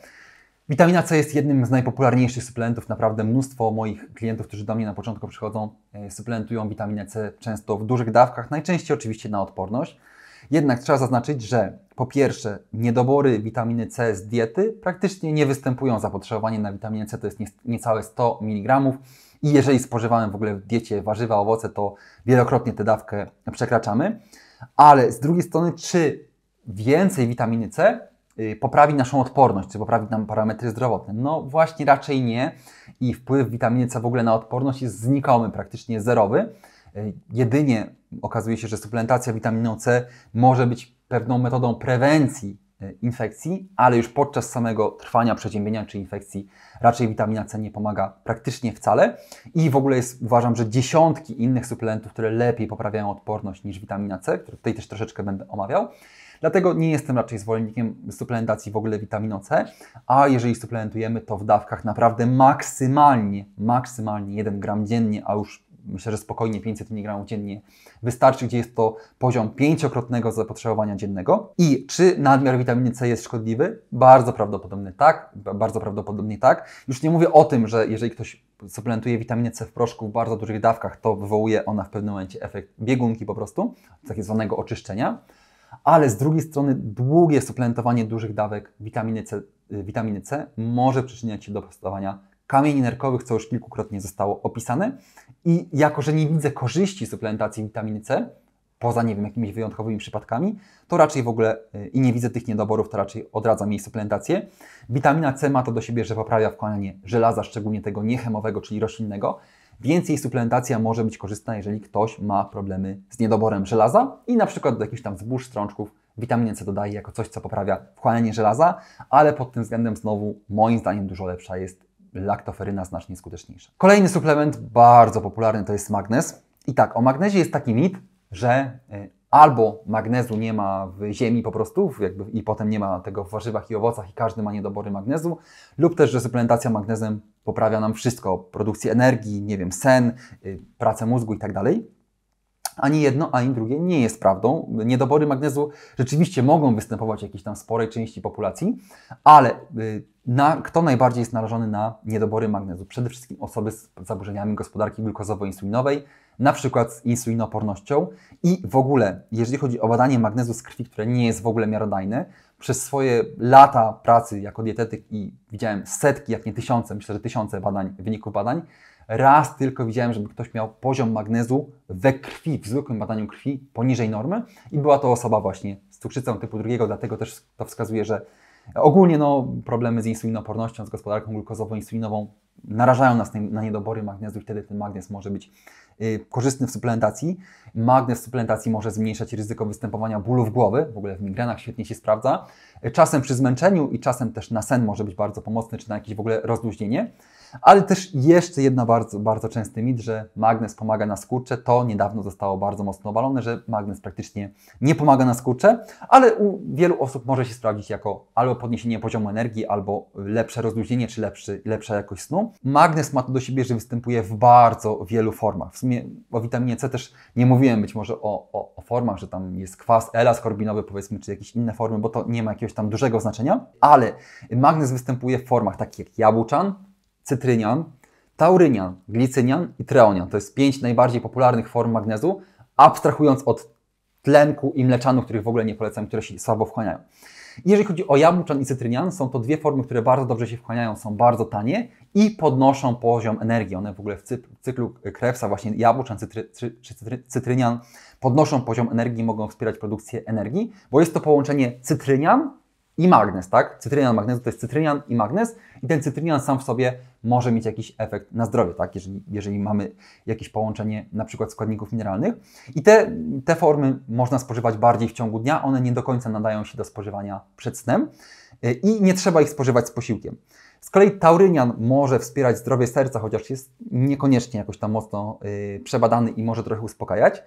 Witamina C jest jednym z najpopularniejszych suplementów. Naprawdę mnóstwo moich klientów, którzy do mnie na początku przychodzą, e, suplementują witaminę C często w dużych dawkach, najczęściej oczywiście na odporność. Jednak trzeba zaznaczyć, że po pierwsze, niedobory witaminy C z diety praktycznie nie występują. Zapotrzebowanie na witaminę C to jest niecałe 100 mg. I jeżeli spożywamy w ogóle w diecie warzywa, owoce, to wielokrotnie tę dawkę przekraczamy. Ale z drugiej strony, czy więcej witaminy C Y, poprawi naszą odporność, czy poprawi nam parametry zdrowotne? No właśnie raczej nie i wpływ witaminy C w ogóle na odporność jest znikomy, praktycznie zerowy. Y, jedynie okazuje się, że suplementacja witaminą C może być pewną metodą prewencji y, infekcji, ale już podczas samego trwania przeziębienia czy infekcji raczej witamina C nie pomaga praktycznie wcale i w ogóle jest, uważam, że dziesiątki innych suplementów, które lepiej poprawiają odporność niż witamina C, które tutaj też troszeczkę będę omawiał. Dlatego nie jestem raczej zwolennikiem suplementacji w ogóle witaminą C, a jeżeli suplementujemy, to w dawkach naprawdę maksymalnie, maksymalnie 1 gram dziennie, a już myślę, że spokojnie 500 mg dziennie wystarczy, gdzie jest to poziom pięciokrotnego zapotrzebowania dziennego. I czy nadmiar witaminy C jest szkodliwy? Bardzo prawdopodobnie tak, bardzo prawdopodobnie tak. Już nie mówię o tym, że jeżeli ktoś suplementuje witaminę C w proszku w bardzo dużych dawkach, to wywołuje ona w pewnym momencie efekt biegunki po prostu, tak zwanego oczyszczenia ale z drugiej strony długie suplementowanie dużych dawek witaminy C, y, witaminy C może przyczyniać się do powstawania kamieni nerkowych, co już kilkukrotnie zostało opisane. I jako, że nie widzę korzyści suplementacji witaminy C, poza nie wiem, jakimiś wyjątkowymi przypadkami, to raczej w ogóle y, i nie widzę tych niedoborów, to raczej odradzam jej suplementację. Witamina C ma to do siebie, że poprawia wchłanianie żelaza, szczególnie tego niechemowego, czyli roślinnego, więc jej suplementacja może być korzystna, jeżeli ktoś ma problemy z niedoborem żelaza i na przykład do jakichś tam zbóż, strączków witaminę C dodaje jako coś, co poprawia wchłanianie żelaza, ale pod tym względem znowu moim zdaniem dużo lepsza jest laktoferyna, znacznie skuteczniejsza. Kolejny suplement bardzo popularny to jest magnez. I tak, o magnezie jest taki mit, że e, albo magnezu nie ma w ziemi po prostu jakby, i potem nie ma tego w warzywach i owocach i każdy ma niedobory magnezu, lub też, że suplementacja magnezem poprawia nam wszystko, produkcję energii, nie wiem, sen, y, pracę mózgu itd. Tak ani jedno, ani drugie nie jest prawdą. Niedobory magnezu rzeczywiście mogą występować w jakiejś tam sporej części populacji, ale y, na, kto najbardziej jest narażony na niedobory magnezu? Przede wszystkim osoby z zaburzeniami gospodarki glukozowo-insulinowej, na przykład z insulinopornością i w ogóle, jeżeli chodzi o badanie magnezu z krwi, które nie jest w ogóle miarodajne, przez swoje lata pracy jako dietetyk i widziałem setki, jak nie tysiące, myślę, że tysiące badań, wyników badań, raz tylko widziałem, żeby ktoś miał poziom magnezu we krwi, w zwykłym badaniu krwi poniżej normy i była to osoba właśnie z cukrzycą typu drugiego, dlatego też to wskazuje, że ogólnie no, problemy z insulinopornością, z gospodarką glukozowo insulinową narażają nas na niedobory magnezu i wtedy ten magnez może być Y, korzystny w suplementacji. magnez w suplementacji może zmniejszać ryzyko występowania bólów głowy, w ogóle w migrenach świetnie się sprawdza. Y, czasem przy zmęczeniu i czasem też na sen może być bardzo pomocny, czy na jakieś w ogóle rozluźnienie. Ale też jeszcze jedna bardzo, bardzo częsty mit, że magnes pomaga na skurcze, to niedawno zostało bardzo mocno obalone, że magnes praktycznie nie pomaga na skurcze, ale u wielu osób może się sprawdzić jako albo podniesienie poziomu energii, albo lepsze rozluźnienie, czy lepszy, lepsza jakość snu. Magnes ma to do siebie, że występuje w bardzo wielu formach. W sumie o witaminie C też nie mówiłem być może o, o, o formach, że tam jest kwas elaskorbinowy powiedzmy, czy jakieś inne formy, bo to nie ma jakiegoś tam dużego znaczenia, ale magnes występuje w formach takich jak jabłczan, cytrynian, taurynian, glicynian i treonian. To jest pięć najbardziej popularnych form magnezu, abstrahując od tlenku i mleczanu, których w ogóle nie polecam, które się słabo wchłaniają. Jeżeli chodzi o jabłczan i cytrynian, są to dwie formy, które bardzo dobrze się wchłaniają, są bardzo tanie i podnoszą poziom energii. One w ogóle w cyklu krewsa, właśnie jabłczan cytry, czy cytrynian, podnoszą poziom energii, mogą wspierać produkcję energii, bo jest to połączenie cytrynian i magnez, tak? Cytrynian magnezu to jest cytrynian i magnez i ten cytrynian sam w sobie może mieć jakiś efekt na zdrowie, tak? Jeżeli, jeżeli mamy jakieś połączenie na przykład składników mineralnych. I te, te formy można spożywać bardziej w ciągu dnia, one nie do końca nadają się do spożywania przed snem y, i nie trzeba ich spożywać z posiłkiem. Z kolei taurynian może wspierać zdrowie serca, chociaż jest niekoniecznie jakoś tam mocno y, przebadany i może trochę uspokajać.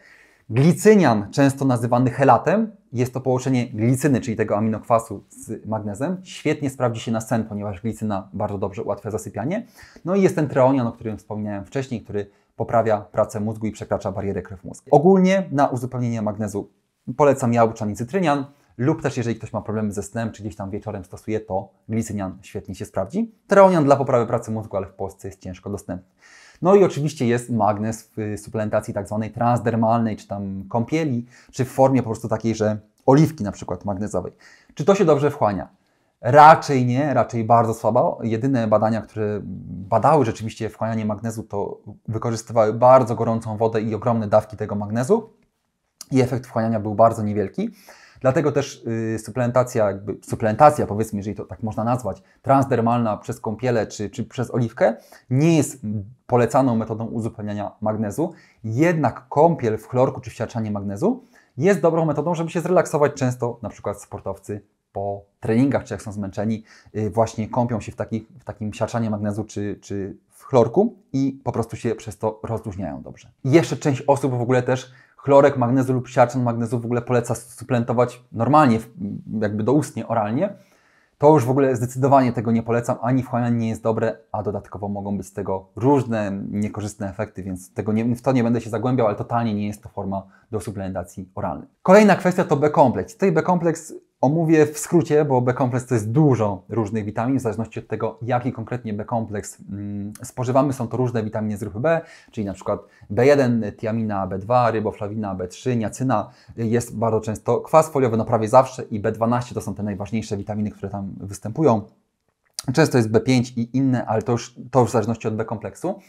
Glicynian, często nazywany helatem, jest to połączenie glicyny, czyli tego aminokwasu z magnezem. Świetnie sprawdzi się na sen, ponieważ glicyna bardzo dobrze ułatwia zasypianie. No i jest ten treonian, o którym wspomniałem wcześniej, który poprawia pracę mózgu i przekracza barierę krew-mózg. Ogólnie na uzupełnienie magnezu polecam jałczan i cytrynian lub też jeżeli ktoś ma problemy ze snem, czy gdzieś tam wieczorem stosuje, to glicynian świetnie się sprawdzi. Treonian dla poprawy pracy mózgu, ale w Polsce jest ciężko dostępny. No i oczywiście jest magnes w suplementacji tak zwanej transdermalnej, czy tam kąpieli, czy w formie po prostu takiej, że oliwki na przykład magnezowej. Czy to się dobrze wchłania? Raczej nie, raczej bardzo słabo. Jedyne badania, które badały rzeczywiście wchłanianie magnezu, to wykorzystywały bardzo gorącą wodę i ogromne dawki tego magnezu i efekt wchłaniania był bardzo niewielki. Dlatego też y, suplementacja, jakby, suplementacja powiedzmy, jeżeli to tak można nazwać, transdermalna przez kąpielę czy, czy przez oliwkę nie jest polecaną metodą uzupełniania magnezu. Jednak kąpiel w chlorku czy wsiaczanie magnezu jest dobrą metodą, żeby się zrelaksować często na przykład sportowcy po treningach, czy jak są zmęczeni, y, właśnie kąpią się w, taki, w takim siarczanie magnezu czy, czy w chlorku i po prostu się przez to rozluźniają dobrze. I jeszcze część osób w ogóle też chlorek magnezu lub siarczan magnezu w ogóle poleca suplentować normalnie, jakby doustnie, oralnie, to już w ogóle zdecydowanie tego nie polecam, ani wchłanianie nie jest dobre, a dodatkowo mogą być z tego różne niekorzystne efekty, więc tego nie, w to nie będę się zagłębiał, ale totalnie nie jest to forma do suplementacji oralnej. Kolejna kwestia to B-kompleks. Tutaj B-kompleks Omówię w skrócie, bo B-kompleks to jest dużo różnych witamin, w zależności od tego, jaki konkretnie B-kompleks mm, spożywamy. Są to różne witaminy z grupy B, czyli na przykład B1, tiamina, B2, ryboflawina, B3, niacyna. Jest bardzo często kwas foliowy, no prawie zawsze i B12 to są te najważniejsze witaminy, które tam występują. Często jest B5 i inne, ale to już, to już w zależności od B-kompleksu.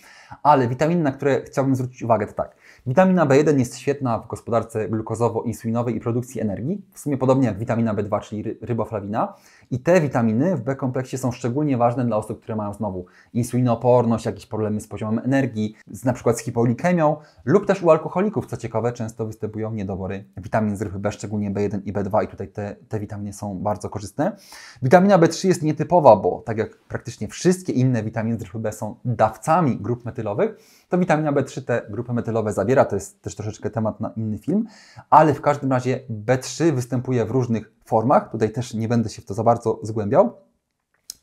Ale witaminy, na które chciałbym zwrócić uwagę, to tak. Witamina B1 jest świetna w gospodarce glukozowo-insulinowej i produkcji energii, w sumie podobnie jak witamina B2, czyli ryboflawina. I te witaminy w B-kompleksie są szczególnie ważne dla osób, które mają znowu insulinooporność, jakieś problemy z poziomem energii, z, na przykład z hipolikemią lub też u alkoholików, co ciekawe, często występują niedobory witamin z grupy B, szczególnie B1 i B2 i tutaj te, te witaminy są bardzo korzystne. Witamina B3 jest nietypowa, bo tak jak praktycznie wszystkie inne witaminy z grupy B są dawcami grup metylowych, to witamina B3 te grupy metylowe zawiera, to jest też troszeczkę temat na inny film, ale w każdym razie B3 występuje w różnych formach, tutaj też nie będę się w to za bardzo zgłębiał.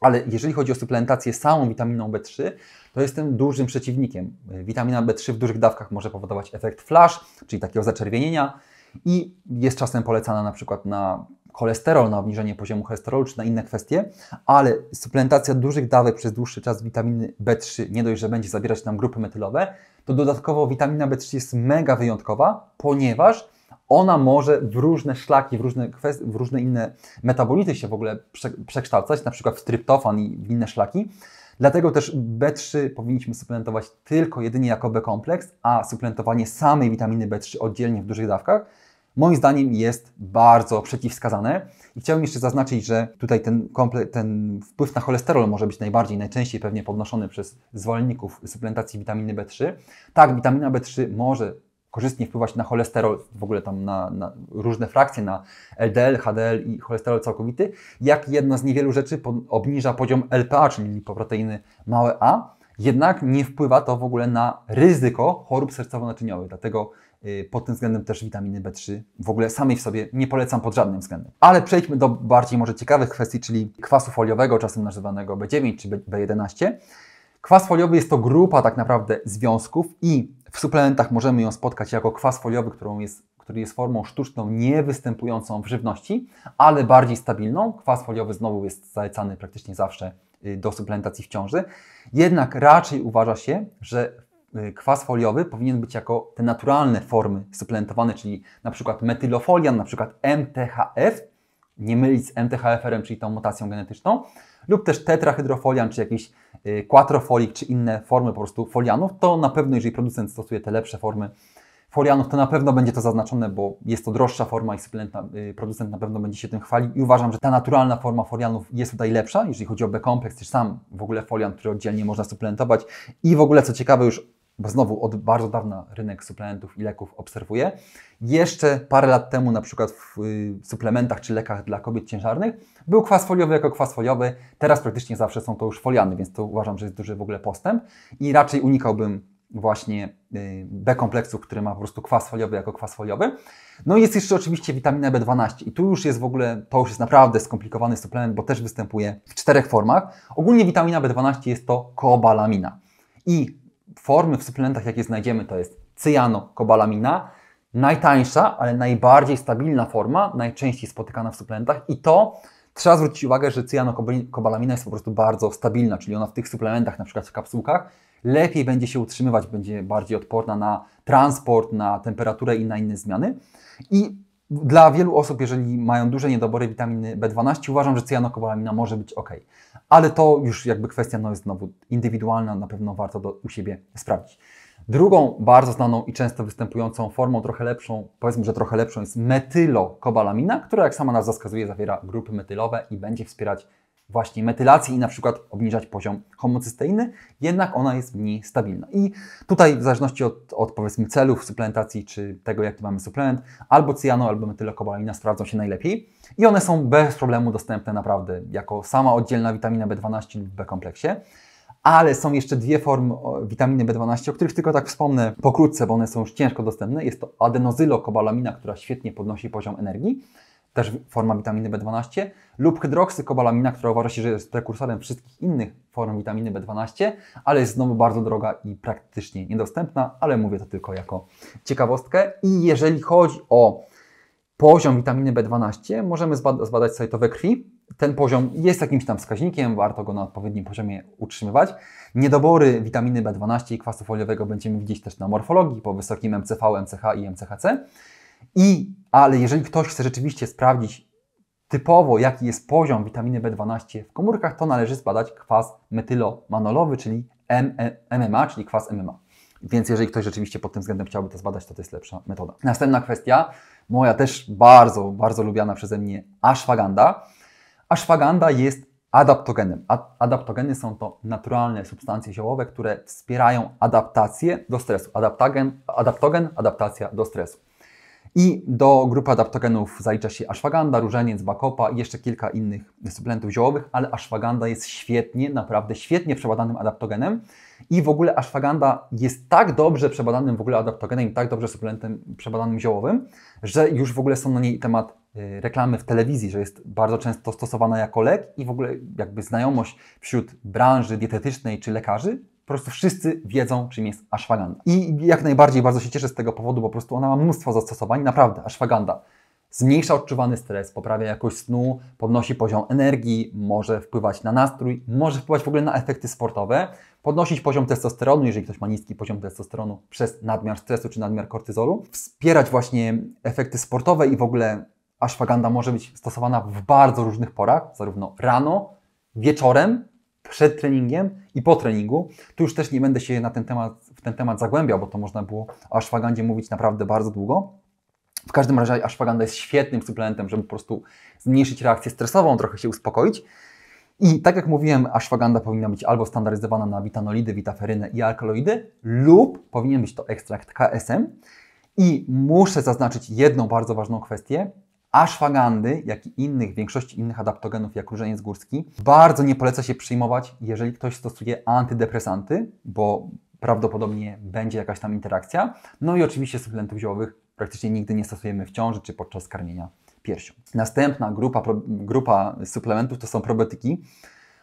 Ale jeżeli chodzi o suplementację samą witaminą B3, to jestem dużym przeciwnikiem. Witamina B3 w dużych dawkach może powodować efekt flash, czyli takiego zaczerwienienia i jest czasem polecana na przykład na cholesterol, na obniżenie poziomu cholesterolu czy na inne kwestie, ale suplementacja dużych dawek przez dłuższy czas witaminy B3, nie dość, że będzie zabierać nam grupy metylowe, to dodatkowo witamina B3 jest mega wyjątkowa, ponieważ ona może w różne szlaki, w różne, kwest, w różne inne metabolity się w ogóle przekształcać, na przykład w tryptofan i w inne szlaki. Dlatego też B3 powinniśmy suplementować tylko jedynie jako B kompleks, a suplementowanie samej witaminy B3 oddzielnie w dużych dawkach moim zdaniem jest bardzo przeciwwskazane. I chciałbym jeszcze zaznaczyć, że tutaj ten, ten, wpływ na cholesterol może być najbardziej, najczęściej pewnie podnoszony przez zwolenników suplementacji witaminy B3. Tak, witamina B3 może korzystnie wpływać na cholesterol, w ogóle tam na, na różne frakcje, na LDL, HDL i cholesterol całkowity, jak jedna z niewielu rzeczy obniża poziom LPA, czyli lipoproteiny małe a, jednak nie wpływa to w ogóle na ryzyko chorób sercowo-naczyniowych. Dlatego Y, pod tym względem też witaminy B3 w ogóle samej w sobie nie polecam pod żadnym względem. Ale przejdźmy do bardziej może ciekawych kwestii, czyli kwasu foliowego, czasem nazywanego B9 czy B11. Kwas foliowy jest to grupa tak naprawdę związków i w suplementach możemy ją spotkać jako kwas foliowy, którą jest, który jest formą sztuczną, niewystępującą w żywności, ale bardziej stabilną. Kwas foliowy znowu jest zalecany praktycznie zawsze y, do suplementacji w ciąży. Jednak raczej uważa się, że Y, kwas foliowy powinien być jako te naturalne formy suplementowane, czyli na przykład metylofolian, na przykład MTHF, nie mylić z MTHFR-em, czyli tą mutacją genetyczną, lub też tetrahydrofolian, czy jakiś y, quattrofolik, czy inne formy po prostu folianów, to na pewno, jeżeli producent stosuje te lepsze formy folianów, to na pewno będzie to zaznaczone, bo jest to droższa forma i y, producent na pewno będzie się tym chwalił i uważam, że ta naturalna forma folianów jest tutaj lepsza, jeżeli chodzi o B-kompleks, czy sam w ogóle folian, który oddzielnie można suplementować i w ogóle, co ciekawe, już bo znowu od bardzo dawna rynek suplementów i leków obserwuję. Jeszcze parę lat temu, na przykład w y, suplementach czy lekach dla kobiet ciężarnych, był kwas foliowy jako kwas foliowy. Teraz praktycznie zawsze są to już foliany, więc to uważam, że jest duży w ogóle postęp i raczej unikałbym właśnie y, B kompleksu, który ma po prostu kwas foliowy jako kwas foliowy. No i jest jeszcze oczywiście witamina B12 i tu już jest w ogóle, to już jest naprawdę skomplikowany suplement, bo też występuje w czterech formach. Ogólnie witamina B12 jest to kobalamina. I formy w suplementach, jakie znajdziemy, to jest cyjanokobalamina, najtańsza, ale najbardziej stabilna forma, najczęściej spotykana w suplementach i to trzeba zwrócić uwagę, że cyjanokobalamina jest po prostu bardzo stabilna, czyli ona w tych suplementach, na przykład w kapsułkach, lepiej będzie się utrzymywać, będzie bardziej odporna na transport, na temperaturę i na inne zmiany. I dla wielu osób, jeżeli mają duże niedobory witaminy B12, uważam, że cyjanokobalamina może być ok ale to już jakby kwestia no, jest znowu indywidualna, na pewno warto do, u siebie sprawdzić. Drugą bardzo znaną i często występującą formą, trochę lepszą, powiedzmy, że trochę lepszą, jest metylokobalamina, która, jak sama nazwa wskazuje, zawiera grupy metylowe i będzie wspierać właśnie metylację i na przykład obniżać poziom homocysteiny, jednak ona jest mniej stabilna. I tutaj w zależności od, od powiedzmy celów suplementacji, czy tego jaki mamy suplement, albo cyjano, albo metylokobalamina sprawdzą się najlepiej. I one są bez problemu dostępne naprawdę jako sama oddzielna witamina B12 lub B-kompleksie. Ale są jeszcze dwie formy witaminy B12, o których tylko tak wspomnę pokrótce, bo one są już ciężko dostępne. Jest to adenozylokobalamina, która świetnie podnosi poziom energii, też forma witaminy B12, lub hydroksykobalamina, która uważa się, że jest prekursorem wszystkich innych form witaminy B12, ale jest znowu bardzo droga i praktycznie niedostępna, ale mówię to tylko jako ciekawostkę. I jeżeli chodzi o poziom witaminy B12 możemy zbadać sobie to we krwi. Ten poziom jest jakimś tam wskaźnikiem, warto go na odpowiednim poziomie utrzymywać. Niedobory witaminy B12 i kwasu foliowego będziemy widzieć też na morfologii po wysokim MCV, MCH i MCHC. I, ale jeżeli ktoś chce rzeczywiście sprawdzić typowo, jaki jest poziom witaminy B12 w komórkach, to należy zbadać kwas metylomanolowy, czyli MMA, e, czyli kwas MMA. Więc jeżeli ktoś rzeczywiście pod tym względem chciałby to zbadać, to to jest lepsza metoda. Następna kwestia, moja też bardzo, bardzo lubiana przeze mnie ashwaganda. Ashwaganda jest adaptogenem. Adaptogeny są to naturalne substancje ziołowe, które wspierają adaptację do stresu. Adaptagen, adaptogen, adaptacja do stresu. I do grupy adaptogenów zalicza się ashwaganda, różaniec, bakopa i jeszcze kilka innych suplementów ziołowych, ale ashwaganda jest świetnie, naprawdę świetnie przebadanym adaptogenem i w ogóle ashwagandha jest tak dobrze przebadanym w ogóle adaptogenem, tak dobrze suplementem przebadanym ziołowym, że już w ogóle są na niej temat y, reklamy w telewizji, że jest bardzo często stosowana jako lek i w ogóle jakby znajomość wśród branży dietetycznej czy lekarzy po prostu wszyscy wiedzą, czym jest ashwagandha. I jak najbardziej bardzo się cieszę z tego powodu, bo po prostu ona ma mnóstwo zastosowań. Naprawdę, ashwagandha zmniejsza odczuwany stres, poprawia jakość snu, podnosi poziom energii, może wpływać na nastrój, może wpływać w ogóle na efekty sportowe podnosić poziom testosteronu, jeżeli ktoś ma niski poziom testosteronu przez nadmiar stresu czy nadmiar kortyzolu, wspierać właśnie efekty sportowe i w ogóle ashwagandha może być stosowana w bardzo różnych porach, zarówno rano, wieczorem, przed treningiem i po treningu. Tu już też nie będę się na ten temat, w ten temat zagłębiał, bo to można było o ashwagandzie mówić naprawdę bardzo długo. W każdym razie ashwagandha jest świetnym suplementem, żeby po prostu zmniejszyć reakcję stresową, trochę się uspokoić. I tak jak mówiłem, ashwagandha powinna być albo standaryzowana na witanolidy, witaferynę i alkaloidy, lub powinien być to ekstrakt KSM. I muszę zaznaczyć jedną bardzo ważną kwestię. Ashwagandy, jak i innych, większości innych adaptogenów, jak różeniec górski, bardzo nie poleca się przyjmować, jeżeli ktoś stosuje antydepresanty, bo prawdopodobnie będzie jakaś tam interakcja. No i oczywiście suplementów ziołowych praktycznie nigdy nie stosujemy w ciąży czy podczas karmienia piersią. Następna grupa, grupa suplementów to są probiotyki.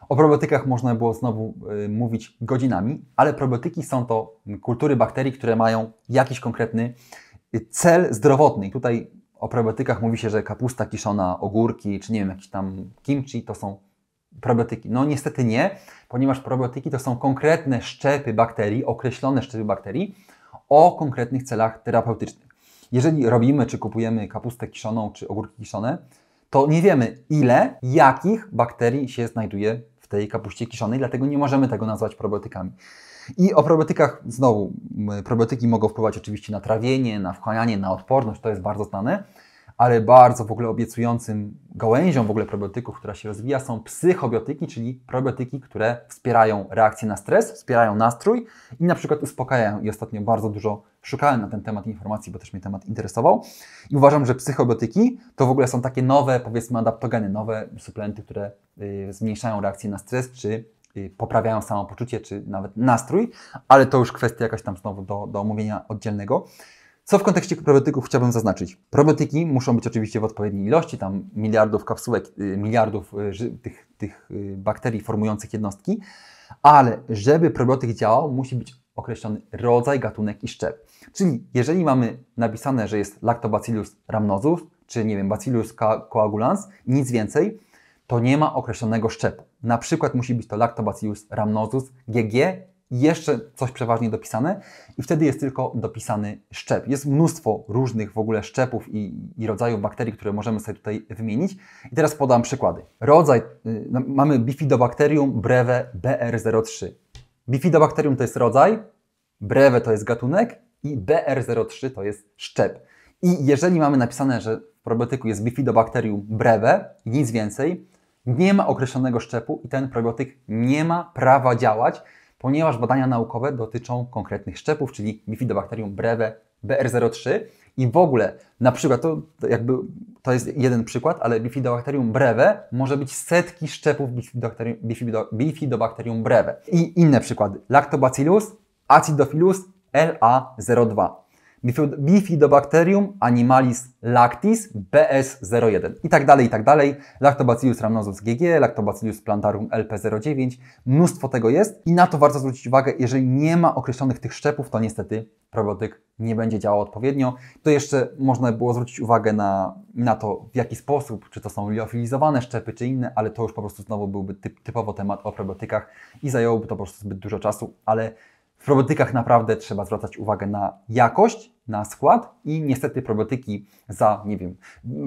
O probiotykach można było znowu y, mówić godzinami, ale probiotyki są to kultury bakterii, które mają jakiś konkretny y, cel zdrowotny. Tutaj o probiotykach mówi się, że kapusta kiszona, ogórki, czy nie wiem, jakieś tam kimchi to są probiotyki. No niestety nie, ponieważ probiotyki to są konkretne szczepy bakterii, określone szczepy bakterii o konkretnych celach terapeutycznych. Jeżeli robimy czy kupujemy kapustę kiszoną czy ogórki kiszone, to nie wiemy ile, jakich bakterii się znajduje w tej kapuście kiszonej, dlatego nie możemy tego nazwać probiotykami. I o probiotykach znowu, probiotyki mogą wpływać oczywiście na trawienie, na wchłanianie, na odporność, to jest bardzo znane, ale bardzo w ogóle obiecującym gałęzią w ogóle probiotyków, która się rozwija, są psychobiotyki, czyli probiotyki, które wspierają reakcję na stres, wspierają nastrój i na przykład uspokajają. I ostatnio bardzo dużo szukałem na ten temat informacji, bo też mnie temat interesował. I uważam, że psychobiotyki to w ogóle są takie nowe, powiedzmy, adaptogeny, nowe suplenty, które y, zmniejszają reakcję na stres czy y, poprawiają samopoczucie, czy nawet nastrój, ale to już kwestia jakaś tam znowu do, do omówienia oddzielnego. Co w kontekście probiotyków chciałbym zaznaczyć? Probiotyki muszą być oczywiście w odpowiedniej ilości, tam miliardów kapsułek, y, miliardów y, tych, tych y, bakterii formujących jednostki, ale żeby probiotyk działał, musi być określony rodzaj, gatunek i szczep. Czyli jeżeli mamy napisane, że jest Lactobacillus rhamnosus, czy nie wiem, Bacillus coagulans, nic więcej, to nie ma określonego szczepu. Na przykład musi być to Lactobacillus rhamnosus GG jeszcze coś przeważnie dopisane i wtedy jest tylko dopisany szczep. Jest mnóstwo różnych w ogóle szczepów i, i rodzajów bakterii, które możemy sobie tutaj wymienić. I teraz podam przykłady. Rodzaj, y, no, mamy Bifidobacterium breve BR03. Bifidobacterium to jest rodzaj, breve to jest gatunek i BR03 to jest szczep. I jeżeli mamy napisane, że w probiotyku jest Bifidobacterium breve i nic więcej, nie ma określonego szczepu i ten probiotyk nie ma prawa działać, ponieważ badania naukowe dotyczą konkretnych szczepów, czyli Bifidobacterium breve BR03 i w ogóle, na przykład, to jakby to jest jeden przykład, ale Bifidobacterium breve może być setki szczepów Bifidobacterium, bifidobacterium breve. I inne przykłady. Lactobacillus, Acidophilus LA02. Bifidobacterium animalis lactis BS01 i tak dalej, i tak dalej. Lactobacillus rhamnosus GG, Lactobacillus plantarum LP09, mnóstwo tego jest i na to warto zwrócić uwagę, jeżeli nie ma określonych tych szczepów, to niestety probiotyk nie będzie działał odpowiednio. To jeszcze można było zwrócić uwagę na, na to, w jaki sposób, czy to są liofilizowane szczepy, czy inne, ale to już po prostu znowu byłby typ, typowo temat o probiotykach i zajęłoby to po prostu zbyt dużo czasu, ale w probiotykach naprawdę trzeba zwracać uwagę na jakość, na skład i niestety probiotyki za, nie wiem,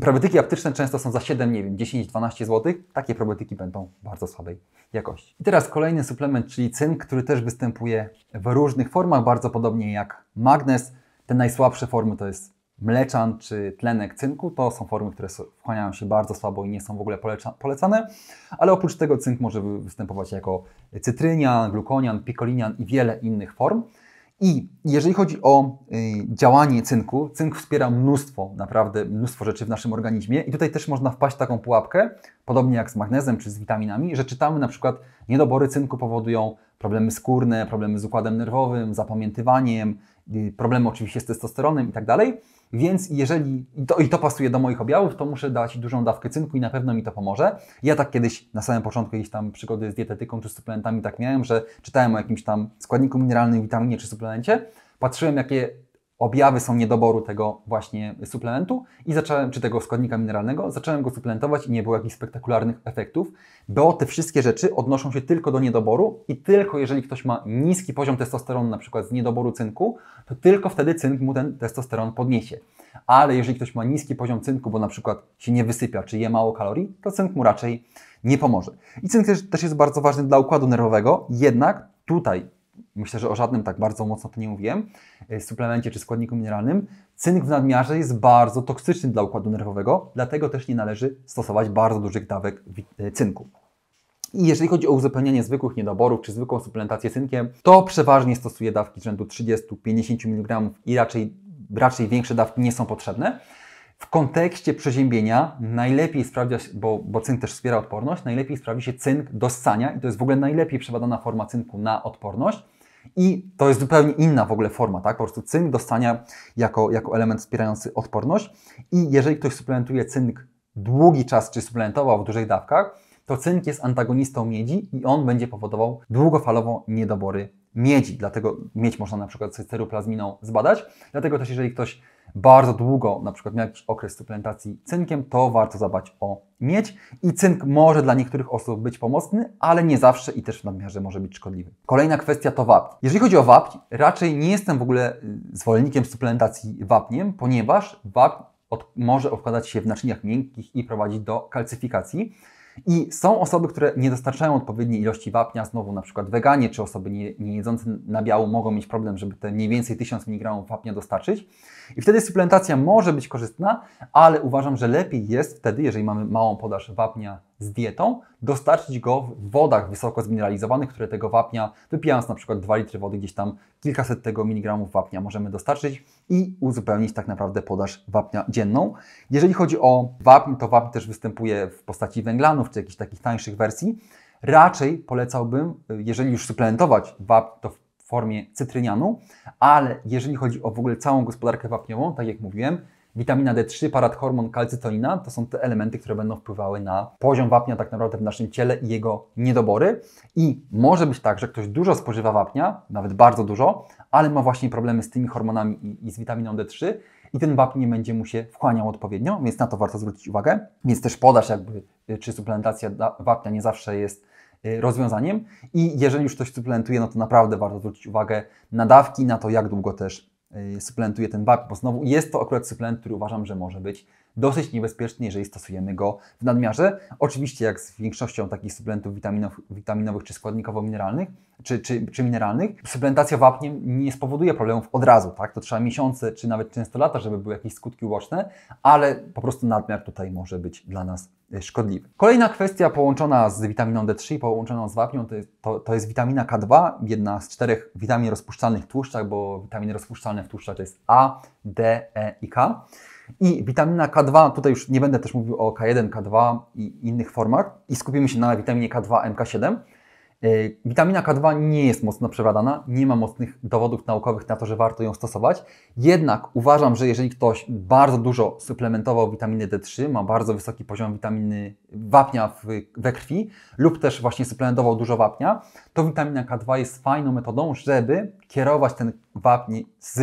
probiotyki aptyczne często są za 7, nie wiem, 10, 12 zł. Takie probiotyki będą bardzo słabej jakości. I teraz kolejny suplement, czyli cynk, który też występuje w różnych formach, bardzo podobnie jak magnez. Te najsłabsze formy to jest mleczan czy tlenek cynku. To są formy, które wchłaniają się bardzo słabo i nie są w ogóle polecane, ale oprócz tego cynk może występować jako cytrynian, glukonian, pikolinian i wiele innych form. I jeżeli chodzi o y, działanie cynku, cynk wspiera mnóstwo, naprawdę mnóstwo rzeczy w naszym organizmie i tutaj też można wpaść w taką pułapkę, podobnie jak z magnezem czy z witaminami, że czytamy na przykład niedobory cynku powodują problemy skórne, problemy z układem nerwowym, zapamiętywaniem, y, problemy oczywiście z testosteronem itd. Tak więc jeżeli to, i to pasuje do moich objawów, to muszę dać dużą dawkę cynku i na pewno mi to pomoże. Ja tak kiedyś na samym początku jakiejś tam przygody z dietetyką czy suplementami tak miałem, że czytałem o jakimś tam składniku mineralnym, witaminie czy suplemencie, patrzyłem jakie objawy są niedoboru tego właśnie suplementu i zacząłem, czy tego składnika mineralnego, zacząłem go suplementować i nie było jakichś spektakularnych efektów, bo te wszystkie rzeczy odnoszą się tylko do niedoboru i tylko jeżeli ktoś ma niski poziom testosteronu, na przykład z niedoboru cynku, to tylko wtedy cynk mu ten testosteron podniesie. Ale jeżeli ktoś ma niski poziom cynku, bo na przykład się nie wysypia, czy je mało kalorii, to cynk mu raczej nie pomoże. I cynk też, też jest bardzo ważny dla układu nerwowego, jednak tutaj myślę, że o żadnym tak bardzo mocno to nie mówiłem, e, suplemencie czy składniku mineralnym, cynk w nadmiarze jest bardzo toksyczny dla układu nerwowego, dlatego też nie należy stosować bardzo dużych dawek e, cynku. I jeżeli chodzi o uzupełnianie zwykłych niedoborów czy zwykłą suplementację cynkiem, to przeważnie stosuje dawki rzędu 30-50 mg i raczej, raczej większe dawki nie są potrzebne. W kontekście przeziębienia najlepiej sprawdza się, bo, bo cynk też wspiera odporność, najlepiej sprawdzi się cynk do ssania i to jest w ogóle najlepiej przebadana forma cynku na odporność. I to jest zupełnie inna w ogóle forma, tak? Po prostu cynk dostania jako, jako element wspierający odporność. I jeżeli ktoś suplementuje cynk długi czas, czy suplementował w dużych dawkach, to cynk jest antagonistą miedzi i on będzie powodował długofalowo niedobory miedzi. Dlatego miedź można na przykład z ceroplazminą zbadać. Dlatego też jeżeli ktoś bardzo długo, na przykład miał jakiś okres suplementacji cynkiem, to warto zadbać o miedź. I cynk może dla niektórych osób być pomocny, ale nie zawsze i też w nadmiarze może być szkodliwy. Kolejna kwestia to wapń. Jeżeli chodzi o wapń, raczej nie jestem w ogóle y, zwolennikiem suplementacji wapniem, ponieważ wapń od, może odkładać się w naczyniach miękkich i prowadzić do kalcyfikacji. I są osoby, które nie dostarczają odpowiedniej ilości wapnia, znowu na przykład weganie, czy osoby nie, nie jedzące nabiału mogą mieć problem, żeby te mniej więcej 1000 mg wapnia dostarczyć. I wtedy suplementacja może być korzystna, ale uważam, że lepiej jest wtedy, jeżeli mamy małą podaż wapnia z dietą, dostarczyć go w wodach wysoko zmineralizowanych, które tego wapnia, wypijając na przykład 2 litry wody, gdzieś tam kilkaset tego miligramów wapnia możemy dostarczyć i uzupełnić tak naprawdę podaż wapnia dzienną. Jeżeli chodzi o wapń, to wapń też występuje w postaci węglanów czy jakichś takich tańszych wersji. Raczej polecałbym, y, jeżeli już suplementować wapń, to w formie cytrynianu, ale jeżeli chodzi o w ogóle całą gospodarkę wapniową, tak jak mówiłem, witamina D3, parathormon, kalcytonina to są te elementy, które będą wpływały na poziom wapnia tak naprawdę w naszym ciele i jego niedobory. I może być tak, że ktoś dużo spożywa wapnia, nawet bardzo dużo, ale ma właśnie problemy z tymi hormonami i, i z witaminą D3 i ten wapń nie będzie mu się wchłaniał odpowiednio, więc na to warto zwrócić uwagę. Więc też podaż jakby, y, czy suplementacja wapnia nie zawsze jest Y, rozwiązaniem. I jeżeli już ktoś suplementuje, no to naprawdę warto zwrócić uwagę na dawki, na to, jak długo też y, suplementuje ten wapń, bo znowu jest to akurat suplement, który uważam, że może być dosyć niebezpieczny, jeżeli stosujemy go w nadmiarze. Oczywiście, jak z większością takich suplementów witaminowych czy składnikowo-mineralnych, czy, czy, czy, mineralnych, suplementacja wapniem nie spowoduje problemów od razu, tak? To trzeba miesiące, czy nawet często lata, żeby były jakieś skutki uboczne, ale po prostu nadmiar tutaj może być dla nas e, szkodliwy. Kolejna kwestia połączona z witaminą D3, połączoną z wapnią, to jest, to, to jest witamina K2, jedna z czterech witamin rozpuszczalnych w tłuszczach, bo witaminy rozpuszczalne w tłuszczach to jest A, D, E i K. I witamina K2, tutaj już nie będę też mówił o K1, K2 i innych formach, i skupimy się na witaminie K2, MK7. E, witamina K2 nie jest mocno przebadana, nie ma mocnych dowodów naukowych na to, że warto ją stosować. Jednak uważam, że jeżeli ktoś bardzo dużo suplementował witaminy D3, ma bardzo wysoki poziom witaminy wapnia w, we krwi lub też właśnie suplementował dużo wapnia, to witamina K2 jest fajną metodą, żeby kierować ten wapń z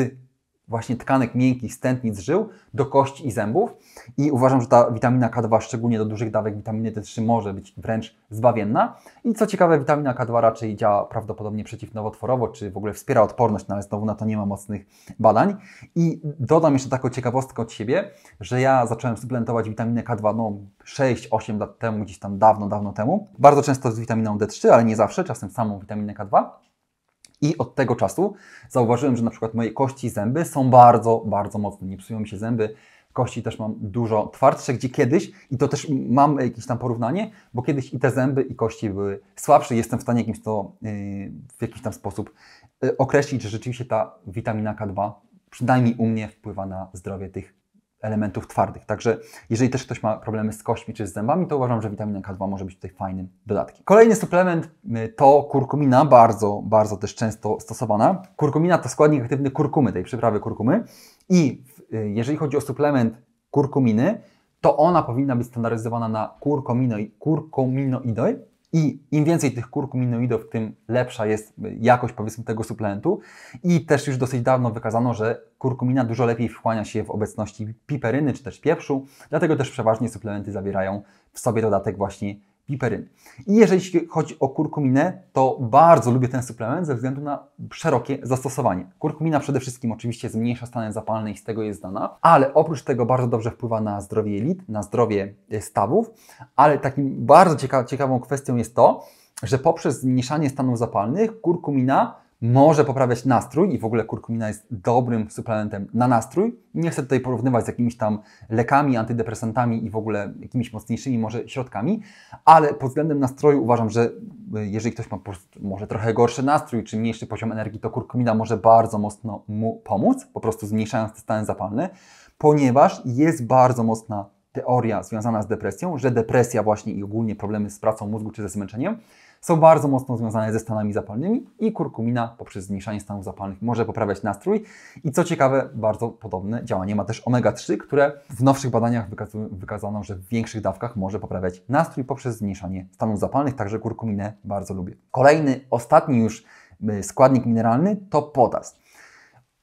właśnie tkanek miękkich, stętnic, żył, do kości i zębów. I uważam, że ta witamina K2, szczególnie do dużych dawek witaminy T3, może być wręcz zbawienna. I co ciekawe, witamina K2 raczej działa prawdopodobnie przeciwnowotworowo, czy w ogóle wspiera odporność, no ale znowu na to nie ma mocnych badań. I dodam jeszcze taką ciekawostkę od siebie, że ja zacząłem suplementować witaminę K2 no 6-8 lat temu, gdzieś tam dawno, dawno temu. Bardzo często z witaminą D3, ale nie zawsze, czasem samą witaminę K2. I od tego czasu zauważyłem, że na przykład moje kości i zęby są bardzo, bardzo mocne. Nie psują mi się zęby. Kości też mam dużo twardsze, gdzie kiedyś, i to też mam jakieś tam porównanie, bo kiedyś i te zęby, i kości były słabsze. Jestem w stanie jakimś to, yy, w jakiś tam sposób yy, określić, że rzeczywiście ta witamina K2 przynajmniej u mnie wpływa na zdrowie tych elementów twardych. Także jeżeli też ktoś ma problemy z kośćmi czy z zębami, to uważam, że witamina K2 może być tutaj fajnym dodatkiem. Kolejny suplement y, to kurkumina, bardzo, bardzo też często stosowana. Kurkumina to składnik aktywny kurkumy, tej przyprawy kurkumy. I y, jeżeli chodzi o suplement kurkuminy, to ona powinna być standaryzowana na kurkomino, kurkominoidoid, i im więcej tych kurkuminoidów, tym lepsza jest jakość powiedzmy tego suplementu. I też już dosyć dawno wykazano, że kurkumina dużo lepiej wchłania się w obecności piperyny czy też pieprzu, dlatego też przeważnie suplementy zawierają w sobie dodatek właśnie piperyn. I jeżeli chodzi o kurkuminę, to bardzo lubię ten suplement ze względu na szerokie zastosowanie. Kurkumina przede wszystkim oczywiście zmniejsza stany zapalne i z tego jest znana, ale oprócz tego bardzo dobrze wpływa na zdrowie jelit, na zdrowie e, stawów, ale takim bardzo cieka ciekawą kwestią jest to, że poprzez zmniejszanie stanów zapalnych kurkumina może poprawiać nastrój i w ogóle kurkumina jest dobrym suplementem na nastrój. Nie chcę tutaj porównywać z jakimiś tam lekami, antydepresantami i w ogóle jakimiś mocniejszymi może środkami, ale pod względem nastroju uważam, że y, jeżeli ktoś ma po prostu może trochę gorszy nastrój czy mniejszy poziom energii, to kurkumina może bardzo mocno mu pomóc, po prostu zmniejszając te stany zapalne, ponieważ jest bardzo mocna teoria związana z depresją, że depresja właśnie i ogólnie problemy z pracą mózgu czy ze zmęczeniem są bardzo mocno związane ze stanami zapalnymi i kurkumina poprzez zmniejszanie stanów zapalnych może poprawiać nastrój. I co ciekawe, bardzo podobne działanie ma też omega-3, które w nowszych badaniach wykazano, że w większych dawkach może poprawiać nastrój poprzez zmniejszanie stanów zapalnych, także kurkuminę bardzo lubię. Kolejny, ostatni już y, składnik mineralny to potas.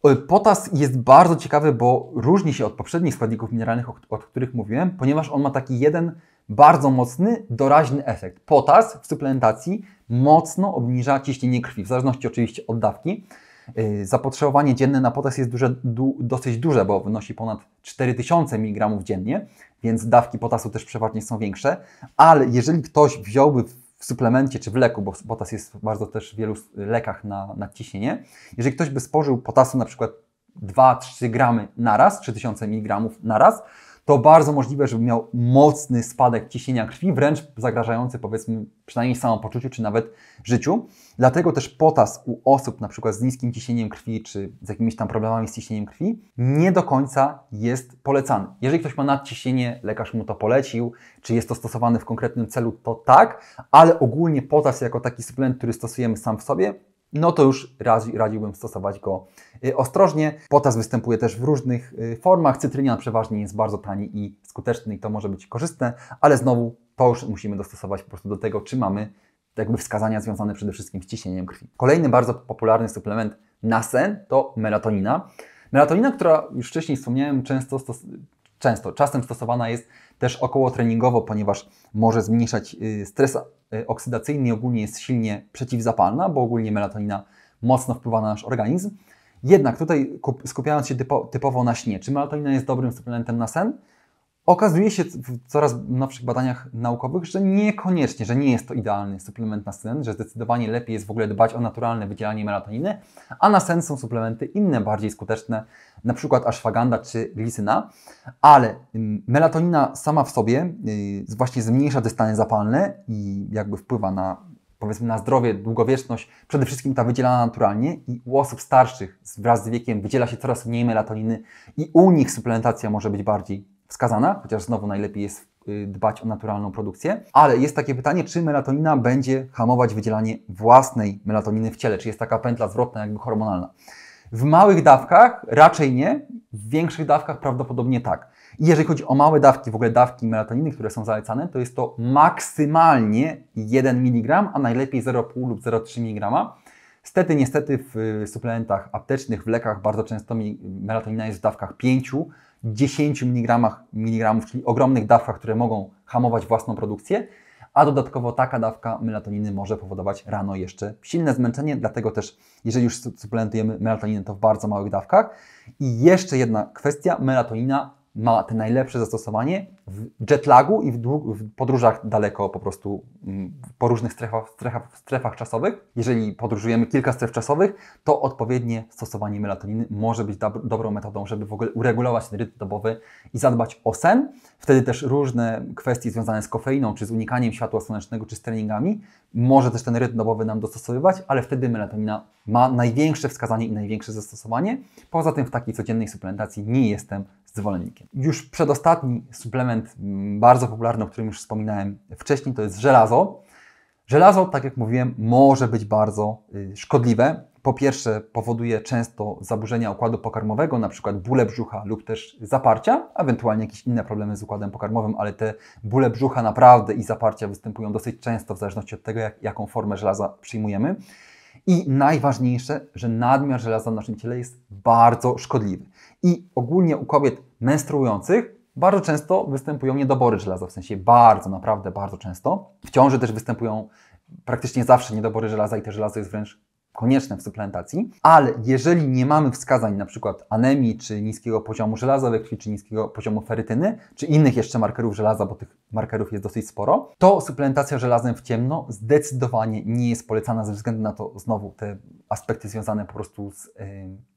Y, potas jest bardzo ciekawy, bo różni się od poprzednich składników mineralnych, o, których mówiłem, ponieważ on ma taki jeden bardzo mocny, doraźny efekt. Potas w suplementacji mocno obniża ciśnienie krwi, w zależności oczywiście od dawki. Y, zapotrzebowanie dzienne na potas jest duże, dosyć duże, bo wynosi ponad 4000 mg dziennie, więc dawki potasu też przeważnie są większe, ale jeżeli ktoś wziąłby w suplemencie czy w leku, bo potas jest bardzo też w wielu lekach na, na ciśnienie, jeżeli ktoś by spożył potasu na przykład 2-3 gramy naraz, 3000 mg naraz, to bardzo możliwe, żeby miał mocny spadek ciśnienia krwi, wręcz zagrażający powiedzmy przynajmniej samopoczuciu czy nawet życiu. Dlatego też potas u osób na przykład z niskim ciśnieniem krwi czy z jakimiś tam problemami z ciśnieniem krwi nie do końca jest polecany. Jeżeli ktoś ma nadciśnienie, lekarz mu to polecił, czy jest to stosowany w konkretnym celu, to tak, ale ogólnie potas jako taki suplement, który stosujemy sam w sobie, no to już radzi, radziłbym stosować go y, ostrożnie. Potas występuje też w różnych y, formach. Cytrynian przeważnie jest bardzo tani i skuteczny i to może być korzystne, ale znowu to już musimy dostosować po prostu do tego, czy mamy jakby wskazania związane przede wszystkim z ciśnieniem krwi. Kolejny bardzo popularny suplement na sen to melatonina. Melatonina, która już wcześniej wspomniałem, często, często czasem stosowana jest też około treningowo, ponieważ może zmniejszać y, stres y, oksydacyjny i ogólnie jest silnie przeciwzapalna, bo ogólnie melatonina mocno wpływa na nasz organizm. Jednak tutaj skupiając się typowo na śnie, czy melatonina jest dobrym suplementem na sen? Okazuje się w coraz nowszych badaniach naukowych, że niekoniecznie, że nie jest to idealny suplement na sen, że zdecydowanie lepiej jest w ogóle dbać o naturalne wydzielanie melatoniny, a na sen są suplementy inne, bardziej skuteczne, na przykład ashwagandha czy lisyna, ale mm, melatonina sama w sobie y, właśnie zmniejsza te stany zapalne i jakby wpływa na powiedzmy na zdrowie, długowieczność, przede wszystkim ta wydzielana naturalnie i u osób starszych wraz z wiekiem wydziela się coraz mniej melatoniny i u nich suplementacja może być bardziej wskazana, chociaż znowu najlepiej jest y, dbać o naturalną produkcję. Ale jest takie pytanie, czy melatonina będzie hamować wydzielanie własnej melatoniny w ciele, czy jest taka pętla zwrotna, jakby hormonalna. W małych dawkach raczej nie, w większych dawkach prawdopodobnie tak. I jeżeli chodzi o małe dawki, w ogóle dawki melatoniny, które są zalecane, to jest to maksymalnie 1 mg, a najlepiej 0,5 lub 0,3 mg. Stety, niestety w y, suplementach aptecznych, w lekach bardzo często y, melatonina jest w dawkach 5, 10 mg, mg, czyli ogromnych dawkach, które mogą hamować własną produkcję, a dodatkowo taka dawka melatoniny może powodować rano jeszcze silne zmęczenie, dlatego też jeżeli już suplementujemy melatoninę, to w bardzo małych dawkach. I jeszcze jedna kwestia, melatonina ma te najlepsze zastosowanie w jetlagu i w, w podróżach daleko po prostu mm, po różnych strefach, strefach, strefach czasowych. Jeżeli podróżujemy kilka stref czasowych, to odpowiednie stosowanie melatoniny może być dob dobrą metodą, żeby w ogóle uregulować ten rytm dobowy i zadbać o sen. Wtedy też różne kwestie związane z kofeiną, czy z unikaniem światła słonecznego, czy z treningami, może też ten rytm dobowy nam dostosowywać, ale wtedy melatonina ma największe wskazanie i największe zastosowanie. Poza tym w takiej codziennej suplementacji nie jestem zwolennikiem. Już przedostatni suplement, mm, bardzo popularny, o którym już wspominałem wcześniej, to jest żelazo. Żelazo, tak jak mówiłem, może być bardzo y, szkodliwe. Po pierwsze, powoduje często zaburzenia układu pokarmowego, na przykład bóle brzucha lub też zaparcia, ewentualnie jakieś inne problemy z układem pokarmowym, ale te bóle brzucha naprawdę i zaparcia występują dosyć często, w zależności od tego, jak, jaką formę żelaza przyjmujemy. I najważniejsze, że nadmiar żelaza w naszym ciele jest bardzo szkodliwy. I ogólnie u kobiet menstruujących bardzo często występują niedobory żelaza, w sensie bardzo, naprawdę bardzo często. W ciąży też występują praktycznie zawsze niedobory żelaza i to żelazo jest wręcz konieczne w suplementacji, ale jeżeli nie mamy wskazań na przykład anemii, czy niskiego poziomu żelaza we krwi, czy niskiego poziomu ferytyny, czy innych jeszcze markerów żelaza, bo tych markerów jest dosyć sporo, to suplementacja żelazem w ciemno zdecydowanie nie jest polecana ze względu na to znowu te aspekty związane po prostu z yy,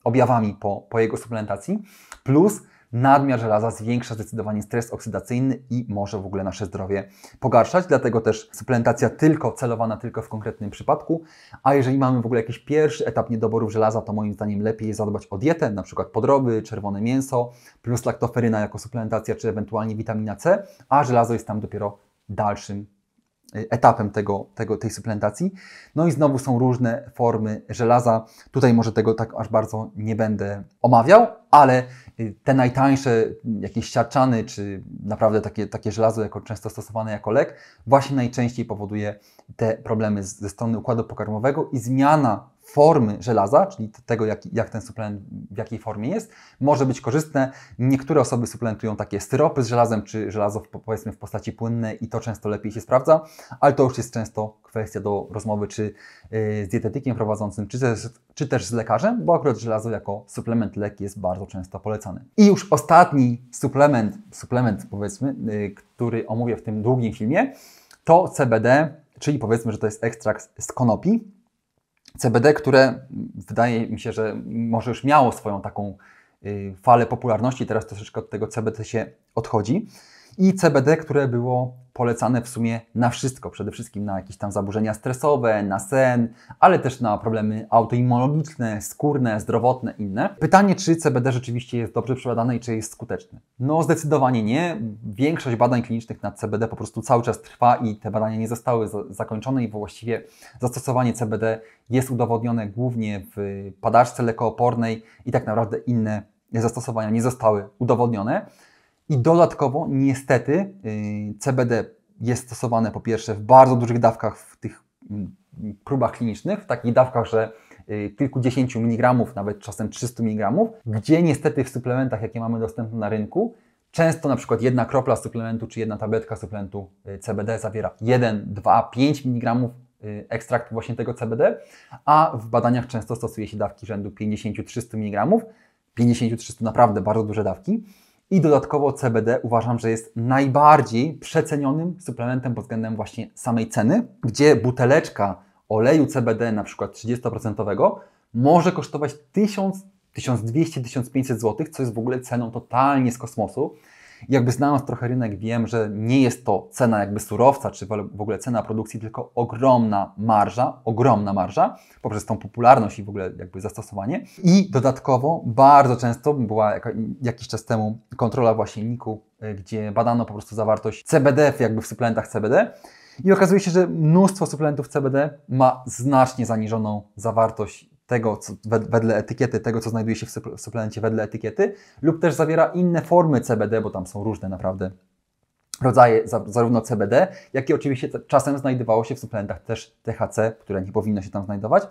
objawami po, po jego suplementacji, plus nadmiar żelaza zwiększa zdecydowanie stres oksydacyjny i może w ogóle nasze zdrowie pogarszać. Dlatego też suplementacja tylko celowana tylko w konkretnym przypadku. A jeżeli mamy w ogóle jakiś pierwszy etap niedoborów żelaza, to moim zdaniem lepiej jest zadbać o dietę, na przykład podroby, czerwone mięso, plus laktoferyna jako suplementacja, czy ewentualnie witamina C, a żelazo jest tam dopiero dalszym E, etapem tego, tego, tej suplementacji. No i znowu są różne formy żelaza. Tutaj może tego tak aż bardzo nie będę omawiał, ale y, te najtańsze, jakieś siarczany, czy naprawdę takie, takie żelazo, jako często stosowane jako lek, właśnie najczęściej powoduje te problemy ze strony układu pokarmowego i zmiana formy żelaza, czyli tego, jak, jak, ten suplement w jakiej formie jest, może być korzystne. Niektóre osoby suplementują takie styropy z żelazem, czy żelazo w, powiedzmy w postaci płynnej i to często lepiej się sprawdza, ale to już jest często kwestia do rozmowy czy yy, z dietetykiem prowadzącym, czy też, czy też z lekarzem, bo akurat żelazo jako suplement lek jest bardzo często polecany. I już ostatni suplement, suplement powiedzmy, yy, który omówię w tym długim filmie, to CBD czyli powiedzmy, że to jest ekstrakt z konopi. CBD, które wydaje mi się, że może już miało swoją taką y, falę popularności, teraz troszeczkę od tego CBD się odchodzi i CBD, które było polecane w sumie na wszystko, przede wszystkim na jakieś tam zaburzenia stresowe, na sen, ale też na problemy autoimmunologiczne, skórne, zdrowotne, inne. Pytanie, czy CBD rzeczywiście jest dobrze przebadane i czy jest skuteczny? No zdecydowanie nie. Większość badań klinicznych nad CBD po prostu cały czas trwa i te badania nie zostały zakończone i właściwie zastosowanie CBD jest udowodnione głównie w padaczce lekoopornej i tak naprawdę inne zastosowania nie zostały udowodnione. I dodatkowo, niestety, y, CBD jest stosowane po pierwsze w bardzo dużych dawkach w tych mm, próbach klinicznych, w takich dawkach, że y, kilkudziesięciu miligramów, nawet czasem 300 mg, gdzie niestety w suplementach, jakie mamy dostępne na rynku, często na przykład jedna kropla suplementu czy jedna tabletka suplementu y, CBD zawiera 1, 2, 5 mg ekstraktu właśnie tego CBD, a w badaniach często stosuje się dawki rzędu 50-300 mg. 50-300 naprawdę bardzo duże dawki. I dodatkowo CBD uważam, że jest najbardziej przecenionym suplementem pod względem właśnie samej ceny, gdzie buteleczka oleju CBD na przykład 30% może kosztować 1000, 1200, 1500 zł, co jest w ogóle ceną totalnie z kosmosu. Jakby znając trochę rynek, wiem, że nie jest to cena jakby surowca, czy w ogóle cena produkcji, tylko ogromna marża, ogromna marża, poprzez tą popularność i w ogóle jakby zastosowanie. I dodatkowo bardzo często była jakiś czas temu kontrola właśnie nik e, gdzie badano po prostu zawartość CBD jakby w suplementach CBD. I okazuje się, że mnóstwo suplementów CBD ma znacznie zaniżoną zawartość tego, co, wedle etykiety, tego, co znajduje się w suplemencie wedle etykiety, lub też zawiera inne formy CBD, bo tam są różne naprawdę rodzaje zarówno CBD, jak i oczywiście czasem znajdowało się w suplementach też THC, które nie powinno się tam znajdować.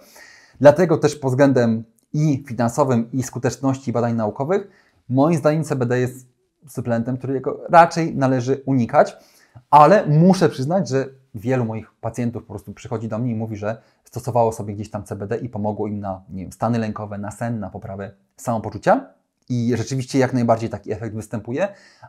Dlatego też pod względem i finansowym, i skuteczności badań naukowych, moim zdaniem CBD jest suplementem, którego raczej należy unikać, ale muszę przyznać, że wielu moich pacjentów po prostu przychodzi do mnie i mówi, że stosowało sobie gdzieś tam CBD i pomogło im na wiem, stany lękowe, na sen, na poprawę samopoczucia. I rzeczywiście jak najbardziej taki efekt występuje,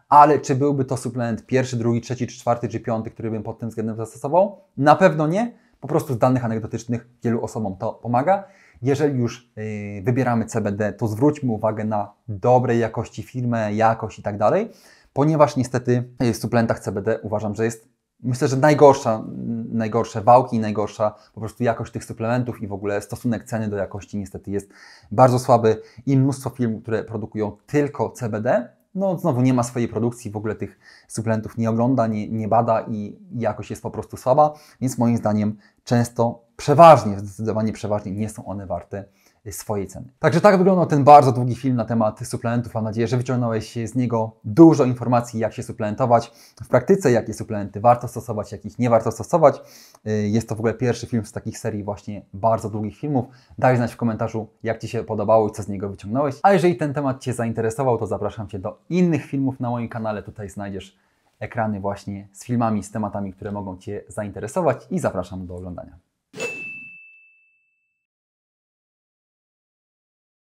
ale czy byłby to suplement pierwszy, drugi, trzeci, czy czwarty, czy piąty, który bym pod tym względem zastosował? Na pewno nie. Po prostu z danych anegdotycznych wielu osobom to pomaga. Jeżeli już yy, wybieramy CBD, to zwróćmy uwagę na dobrej jakości firmę, jakość i tak dalej, ponieważ niestety yy, w suplementach CBD uważam, że jest myślę, że najgorsza, najgorsze wałki, najgorsza po prostu jakość tych suplementów i w ogóle stosunek ceny do jakości niestety jest bardzo słaby i mnóstwo firm, które produkują tylko CBD, no znowu nie ma swojej produkcji, w ogóle tych suplementów nie ogląda, nie, nie bada i jakość jest po prostu słaba, więc moim zdaniem często, przeważnie, zdecydowanie przeważnie nie są one warte swojej ceny. Także tak wyglądał ten bardzo długi film na temat suplementów. Mam nadzieję, że wyciągnąłeś z niego dużo informacji, jak się suplementować w praktyce, jakie suplementy warto stosować, jakich nie warto stosować. Y, jest to w ogóle pierwszy film z takich serii właśnie bardzo długich filmów. Daj znać w komentarzu, jak Ci się podobało i co z niego wyciągnąłeś. A jeżeli ten temat Cię zainteresował, to zapraszam Cię do innych filmów na moim kanale. Tutaj znajdziesz ekrany właśnie z filmami, z tematami, które mogą Cię zainteresować i zapraszam do oglądania.